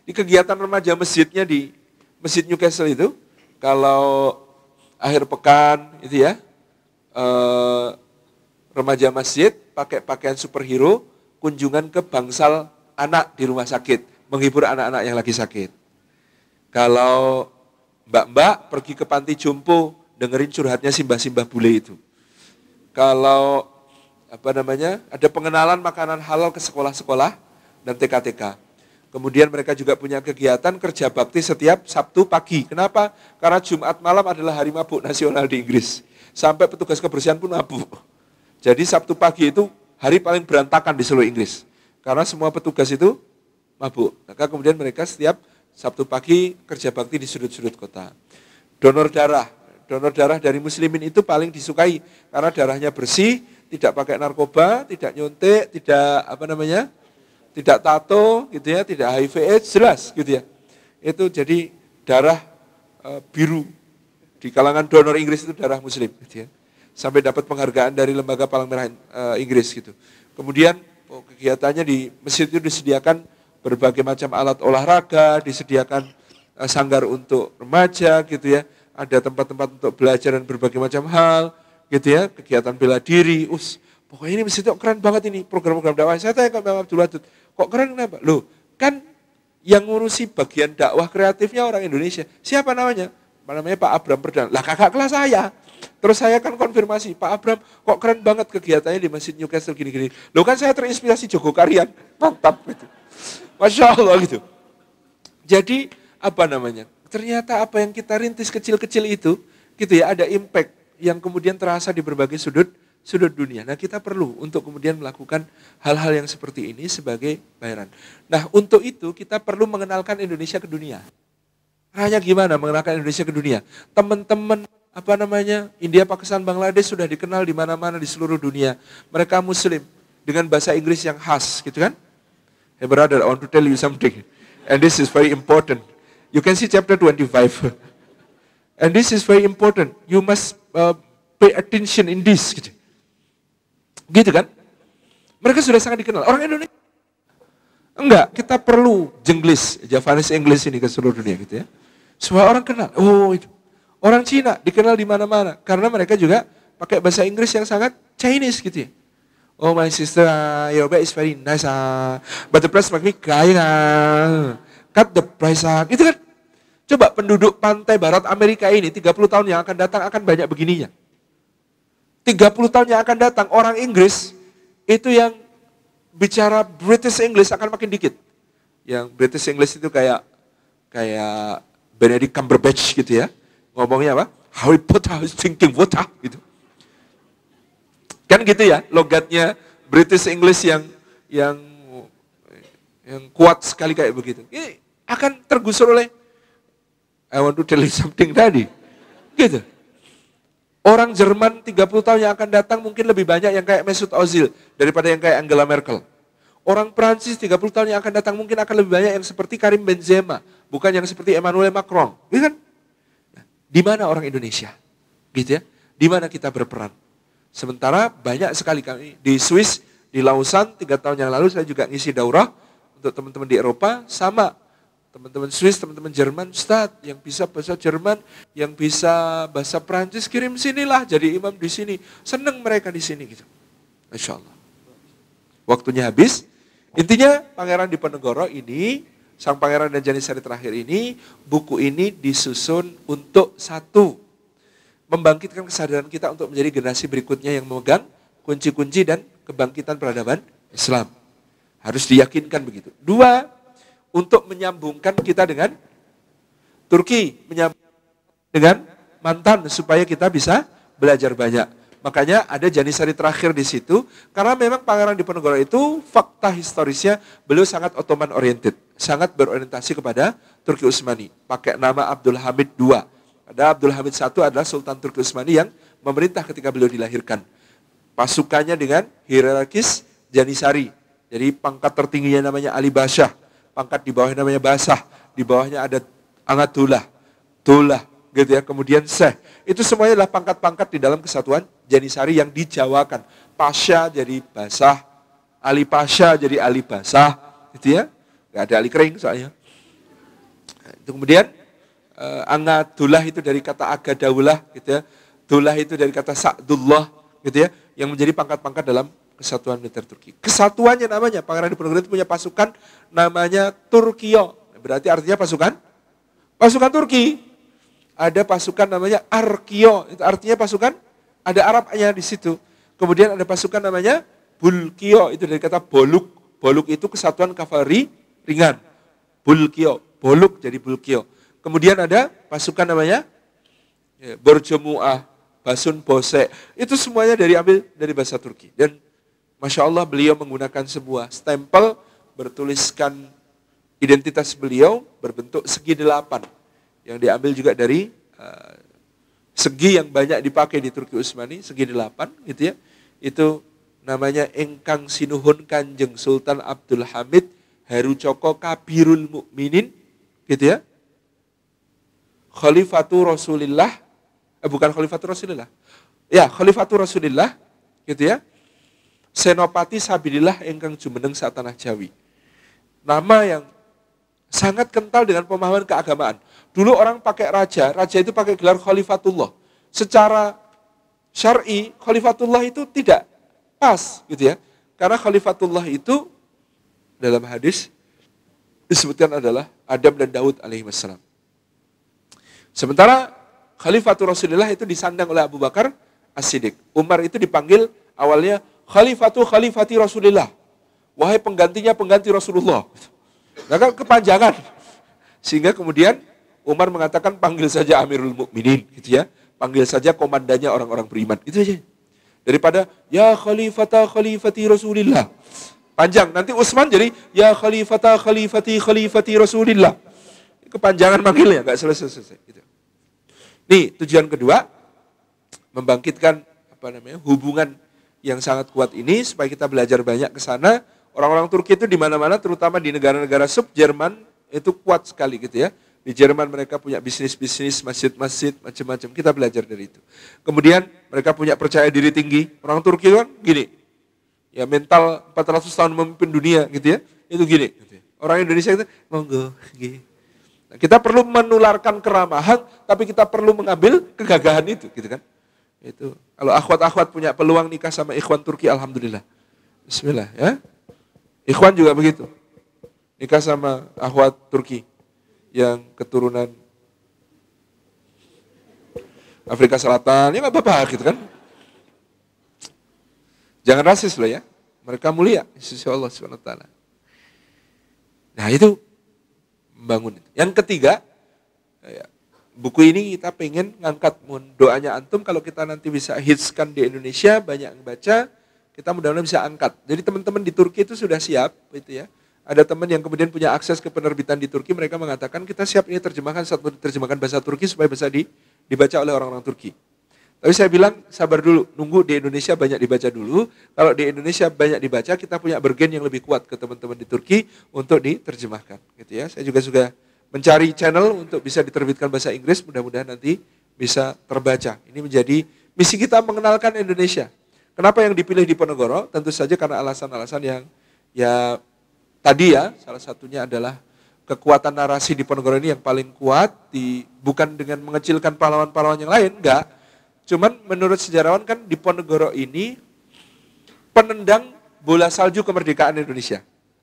Di kegiatan remaja masjidnya di Masjid Newcastle itu, kalau akhir pekan itu ya, uh, remaja masjid pakai pakaian superhero kunjungan ke bangsal anak di rumah sakit, menghibur anak-anak yang lagi sakit. Kalau mbak-mbak pergi ke panti jompo, dengerin curhatnya simbah-simbah bule itu. Kalau apa namanya, ada pengenalan makanan halal ke sekolah-sekolah dan TK-TK. Kemudian mereka juga punya kegiatan kerja bakti setiap Sabtu pagi. Kenapa? Karena Jumat malam adalah hari mabuk nasional di Inggris. Sampai petugas kebersihan pun abu. Jadi Sabtu pagi itu hari paling berantakan di seluruh Inggris. Karena semua petugas itu mabuk. Maka kemudian mereka setiap Sabtu pagi kerja bakti di sudut-sudut kota. Donor darah. Donor darah dari muslimin itu paling disukai. Karena darahnya bersih, tidak pakai narkoba, tidak nyuntik, tidak apa namanya, tidak tato gitu ya, tidak HIV AIDS jelas gitu ya. Itu jadi darah e, biru di kalangan donor Inggris itu darah muslim gitu ya. Sampai dapat penghargaan dari lembaga palang merah eh, Inggris gitu. Kemudian oh, kegiatannya di masjid itu disediakan berbagai macam alat olahraga, disediakan eh, sanggar untuk remaja gitu ya. Ada tempat-tempat untuk belajar dan berbagai macam hal gitu ya, kegiatan bela diri. Us, pokoknya ini masjid itu keren banget ini program-program dakwah. Saya tanya ke Mbak Abdul Wadud, kok keren kenapa? Loh, kan yang ngurusi bagian dakwah kreatifnya orang Indonesia. Siapa namanya? apa namanya Pak Abram Perdana. Lah kakak kelas saya. Terus saya kan konfirmasi, Pak Abram kok keren banget kegiatannya di Masjid Newcastle gini-gini. Loh kan saya terinspirasi Joko Karian. Mantap gitu. Masya Allah gitu. Jadi apa namanya? Ternyata apa yang kita rintis kecil-kecil itu, gitu ya, ada impact yang kemudian terasa di berbagai sudut sudut dunia. Nah kita perlu untuk kemudian melakukan hal-hal yang seperti ini sebagai bayaran. Nah untuk itu kita perlu mengenalkan Indonesia ke dunia. Caranya gimana mengenalkan Indonesia ke dunia? Teman-teman apa namanya India, Pakistan, Bangladesh sudah dikenal di mana-mana di seluruh dunia. Mereka Muslim dengan bahasa Inggris yang khas, gitu kan? Hey brother, I want to tell you something, and this is very important. You can see chapter 25, and this is very important. You must uh, pay attention in this. gitu, gitu kan? Mereka sudah sangat dikenal. Orang Indonesia Enggak, kita perlu jenglis, Javanese English ini ke seluruh dunia gitu ya. Semua orang kenal, oh itu. Orang Cina dikenal di mana-mana karena mereka juga pakai bahasa Inggris yang sangat Chinese gitu ya. Oh my sister, uh, your bag is very nice. ah but the price make me cry. Cut the price. ah. Uh, itu kan. Coba penduduk pantai barat Amerika ini 30 tahun yang akan datang akan banyak begininya. 30 tahun yang akan datang orang Inggris itu yang bicara British English akan makin dikit. Yang British English itu kayak kayak Benedict Cumberbatch gitu ya. Ngomongnya apa? Harry Potter is thinking water gitu. Kan gitu ya logatnya British English yang yang yang kuat sekali kayak begitu. Ini akan tergusur oleh I want to tell you something tadi. Gitu. Orang Jerman 30 tahun yang akan datang mungkin lebih banyak yang kayak Mesut Ozil daripada yang kayak Angela Merkel. Orang Prancis 30 tahun yang akan datang mungkin akan lebih banyak yang seperti Karim Benzema, bukan yang seperti Emmanuel Macron. Gitu kan? Nah, di mana orang Indonesia? Gitu ya. Di mana kita berperan? Sementara banyak sekali kami di Swiss, di Lausanne tiga tahun yang lalu saya juga ngisi daurah untuk teman-teman di Eropa sama teman-teman Swiss, teman-teman Jerman, Ustadz yang bisa bahasa Jerman, yang bisa bahasa Perancis kirim sinilah jadi imam di sini. Seneng mereka di sini gitu. Masya Allah. Waktunya habis. Intinya Pangeran Diponegoro ini, Sang Pangeran dan Janisari terakhir ini, buku ini disusun untuk satu, membangkitkan kesadaran kita untuk menjadi generasi berikutnya yang memegang kunci-kunci dan kebangkitan peradaban Islam. Harus diyakinkan begitu. Dua, untuk menyambungkan kita dengan Turki, menyambungkan dengan mantan supaya kita bisa belajar banyak. Makanya ada Janisari terakhir di situ karena memang Pangeran Diponegoro itu fakta historisnya beliau sangat Ottoman oriented, sangat berorientasi kepada Turki Utsmani. Pakai nama Abdul Hamid II. Ada Abdul Hamid I adalah Sultan Turki Utsmani yang memerintah ketika beliau dilahirkan. Pasukannya dengan hierarkis Janisari. Jadi pangkat tertingginya namanya Ali Basyah pangkat di bawahnya namanya basah, di bawahnya ada angatullah, tulah, gitu ya. Kemudian seh. Itu semuanya adalah pangkat-pangkat di dalam kesatuan Janisari yang dijawakan. Pasha jadi basah, Ali Pasha jadi Ali basah, gitu ya. Gak ada Ali kering soalnya. Kemudian eh, tulah itu dari kata agadaulah, gitu ya. Tullah itu dari kata sa'dullah, gitu ya. Yang menjadi pangkat-pangkat dalam kesatuan militer Turki. Kesatuannya namanya, Pangeran Diponegoro itu punya pasukan namanya Turkiyo. Berarti artinya pasukan? Pasukan Turki. Ada pasukan namanya Arkio, itu artinya pasukan ada Arabnya di situ. Kemudian ada pasukan namanya Bulkio, itu dari kata boluk. Boluk itu kesatuan kavaleri ringan. Bulkio, boluk jadi Bulkio. Kemudian ada pasukan namanya eh, Borjomu'ah, Basun Bose. Itu semuanya dari ambil dari bahasa Turki. Dan Masya Allah beliau menggunakan sebuah stempel bertuliskan identitas beliau berbentuk segi delapan yang diambil juga dari uh, segi yang banyak dipakai di Turki Utsmani segi delapan gitu ya itu namanya Engkang Sinuhun Kanjeng Sultan Abdul Hamid Haru Coko Kabirul Mukminin gitu ya Khalifatu Rasulillah eh, bukan Khalifatu Rasulillah ya Khalifatu Rasulillah gitu ya Senopati Sabilillah Engkang jumeneng saat tanah Jawi. Nama yang sangat kental dengan pemahaman keagamaan. Dulu orang pakai raja, raja itu pakai gelar khalifatullah. Secara syar'i, khalifatullah itu tidak pas gitu ya. Karena khalifatullah itu dalam hadis disebutkan adalah Adam dan Daud alaihi wasallam. Sementara khalifatul Rasulullah itu disandang oleh Abu Bakar As-Siddiq. Umar itu dipanggil awalnya khalifatu khalifati Rasulillah. Wahai penggantinya pengganti Rasulullah. Nah kan kepanjangan. Sehingga kemudian Umar mengatakan panggil saja Amirul Mukminin gitu ya. Panggil saja komandannya orang-orang beriman. Itu aja. Daripada ya khalifata khalifati Rasulillah. Panjang. Nanti Utsman jadi ya khalifata khalifati khalifati Rasulillah. Kepanjangan manggilnya nggak selesai-selesai gitu. Nih, tujuan kedua membangkitkan apa namanya? hubungan yang sangat kuat ini supaya kita belajar banyak ke sana. Orang-orang Turki itu di mana-mana terutama di negara-negara sub Jerman itu kuat sekali gitu ya. Di Jerman mereka punya bisnis-bisnis, masjid-masjid, macam-macam. Kita belajar dari itu. Kemudian mereka punya percaya diri tinggi. Orang Turki kan gini. Ya mental 400 tahun memimpin dunia gitu ya. Itu gini. Gitu ya. Orang Indonesia itu monggo gitu. kita perlu menularkan keramahan, tapi kita perlu mengambil kegagahan itu, gitu kan? Itu kalau akhwat-akhwat punya peluang nikah sama ikhwan Turki alhamdulillah. Bismillah ya. Ikhwan juga begitu. Nikah sama akhwat Turki yang keturunan Afrika Selatan, ya nggak apa-apa gitu kan. Jangan rasis loh ya. Mereka mulia Insyaallah sisi Allah Subhanahu wa taala. Nah, itu membangun. Yang ketiga, ya, buku ini kita pengen ngangkat doanya antum kalau kita nanti bisa hitskan di Indonesia banyak yang baca kita mudah-mudahan bisa angkat jadi teman-teman di Turki itu sudah siap gitu ya ada teman yang kemudian punya akses ke penerbitan di Turki mereka mengatakan kita siap ini terjemahkan satu terjemahkan bahasa Turki supaya bisa di, dibaca oleh orang-orang Turki tapi saya bilang sabar dulu nunggu di Indonesia banyak dibaca dulu kalau di Indonesia banyak dibaca kita punya bergen yang lebih kuat ke teman-teman di Turki untuk diterjemahkan gitu ya saya juga sudah mencari channel untuk bisa diterbitkan bahasa Inggris, mudah-mudahan nanti bisa terbaca. Ini menjadi misi kita mengenalkan Indonesia. Kenapa yang dipilih di Ponegoro? Tentu saja karena alasan-alasan yang ya tadi ya, salah satunya adalah kekuatan narasi di Ponegoro ini yang paling kuat, di, bukan dengan mengecilkan pahlawan-pahlawan yang lain, enggak. Cuman menurut sejarawan kan di Ponegoro ini penendang bola salju kemerdekaan Indonesia.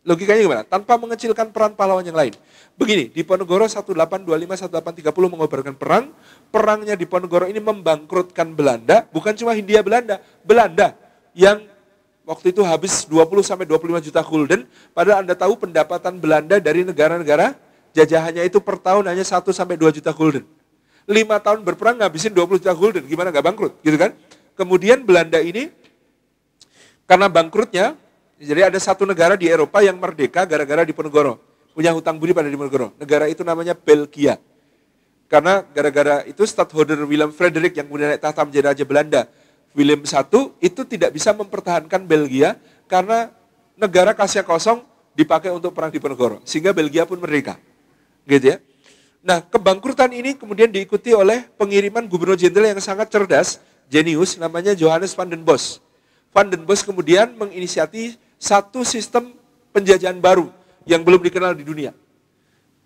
Logikanya gimana? Tanpa mengecilkan peran pahlawan yang lain. Begini, di Ponegoro 1825 1830 mengobarkan perang. Perangnya di Ponegoro ini membangkrutkan Belanda, bukan cuma Hindia Belanda, Belanda yang waktu itu habis 20 sampai 25 juta gulden. Padahal Anda tahu pendapatan Belanda dari negara-negara jajahannya itu per tahun hanya 1 sampai 2 juta gulden. 5 tahun berperang ngabisin 20 juta gulden, gimana nggak bangkrut, gitu kan? Kemudian Belanda ini karena bangkrutnya jadi ada satu negara di Eropa yang merdeka gara-gara Diponegoro. Punya hutang budi pada Diponegoro. Negara itu namanya Belgia. Karena gara-gara itu stadholder Willem Frederick yang kemudian naik tahta menjadi Raja Belanda. Willem I itu tidak bisa mempertahankan Belgia karena negara kasih kosong dipakai untuk perang Diponegoro. Sehingga Belgia pun merdeka. Gitu ya. Nah, kebangkrutan ini kemudian diikuti oleh pengiriman gubernur jenderal yang sangat cerdas, jenius, namanya Johannes van den Bosch. Van den Bosch kemudian menginisiasi satu sistem penjajahan baru yang belum dikenal di dunia.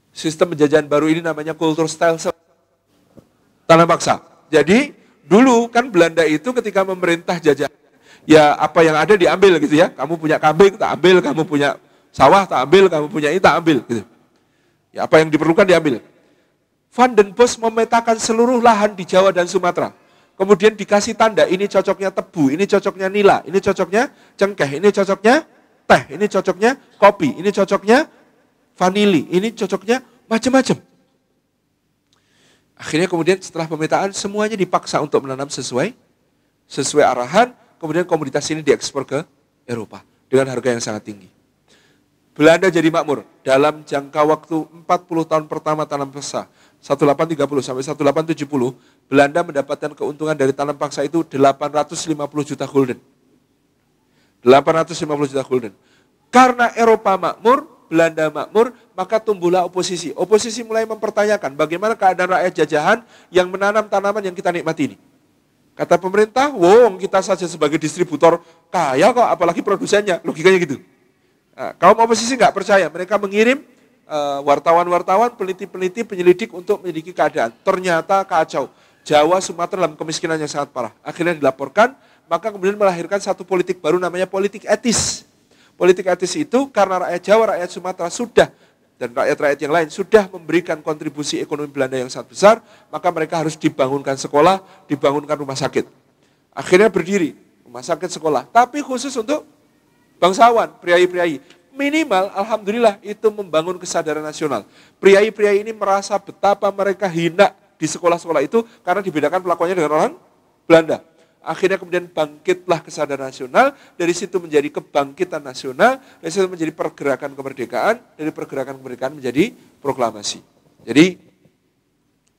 Sistem penjajahan baru ini namanya kultur style tanah paksa. Jadi dulu kan Belanda itu ketika memerintah jajah ya apa yang ada diambil gitu ya. Kamu punya kambing tak ambil, kamu punya sawah tak ambil, kamu punya ini tak ambil gitu. Ya apa yang diperlukan diambil. Van den Bos memetakan seluruh lahan di Jawa dan Sumatera. Kemudian dikasih tanda, ini cocoknya tebu, ini cocoknya nila, ini cocoknya cengkeh, ini cocoknya teh, ini cocoknya kopi, ini cocoknya vanili, ini cocoknya macam-macam. Akhirnya kemudian setelah pemetaan semuanya dipaksa untuk menanam sesuai sesuai arahan, kemudian komoditas ini diekspor ke Eropa dengan harga yang sangat tinggi. Belanda jadi makmur dalam jangka waktu 40 tahun pertama tanam pesa. 1830 sampai 1870, Belanda mendapatkan keuntungan dari tanam paksa itu 850 juta gulden. 850 juta gulden. Karena Eropa makmur, Belanda makmur, maka tumbuhlah oposisi. Oposisi mulai mempertanyakan bagaimana keadaan rakyat jajahan yang menanam tanaman yang kita nikmati ini. Kata pemerintah, wong kita saja sebagai distributor kaya kok, apalagi produsennya. Logikanya gitu. Nah, kaum oposisi nggak percaya, mereka mengirim Eh, wartawan-wartawan, peneliti-peneliti, penyelidik untuk memiliki keadaan. Ternyata kacau. Jawa, Sumatera dalam kemiskinan yang sangat parah. Akhirnya dilaporkan, maka kemudian melahirkan satu politik baru namanya politik etis. Politik etis itu karena rakyat Jawa, rakyat Sumatera sudah dan rakyat-rakyat yang lain sudah memberikan kontribusi ekonomi Belanda yang sangat besar, maka mereka harus dibangunkan sekolah, dibangunkan rumah sakit. Akhirnya berdiri rumah sakit sekolah, tapi khusus untuk bangsawan, priai-priai minimal alhamdulillah itu membangun kesadaran nasional. Pria-pria ini merasa betapa mereka hina di sekolah-sekolah itu karena dibedakan pelakunya dengan orang Belanda. Akhirnya kemudian bangkitlah kesadaran nasional, dari situ menjadi kebangkitan nasional, dari situ menjadi pergerakan kemerdekaan, dari pergerakan kemerdekaan menjadi proklamasi. Jadi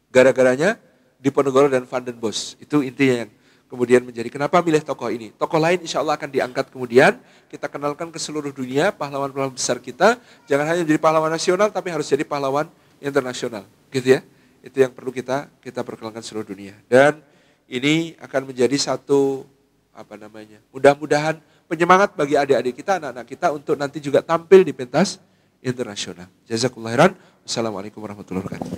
gara-garanya di Ponegoro dan Vandenbos itu intinya yang kemudian menjadi kenapa milih tokoh ini. Tokoh lain insya Allah akan diangkat kemudian, kita kenalkan ke seluruh dunia pahlawan-pahlawan besar kita, jangan hanya jadi pahlawan nasional tapi harus jadi pahlawan internasional, gitu ya. Itu yang perlu kita kita perkenalkan seluruh dunia. Dan ini akan menjadi satu apa namanya? Mudah-mudahan penyemangat bagi adik-adik kita, anak-anak kita untuk nanti juga tampil di pentas internasional. Jazakallahu khairan. Wassalamualaikum warahmatullahi wabarakatuh.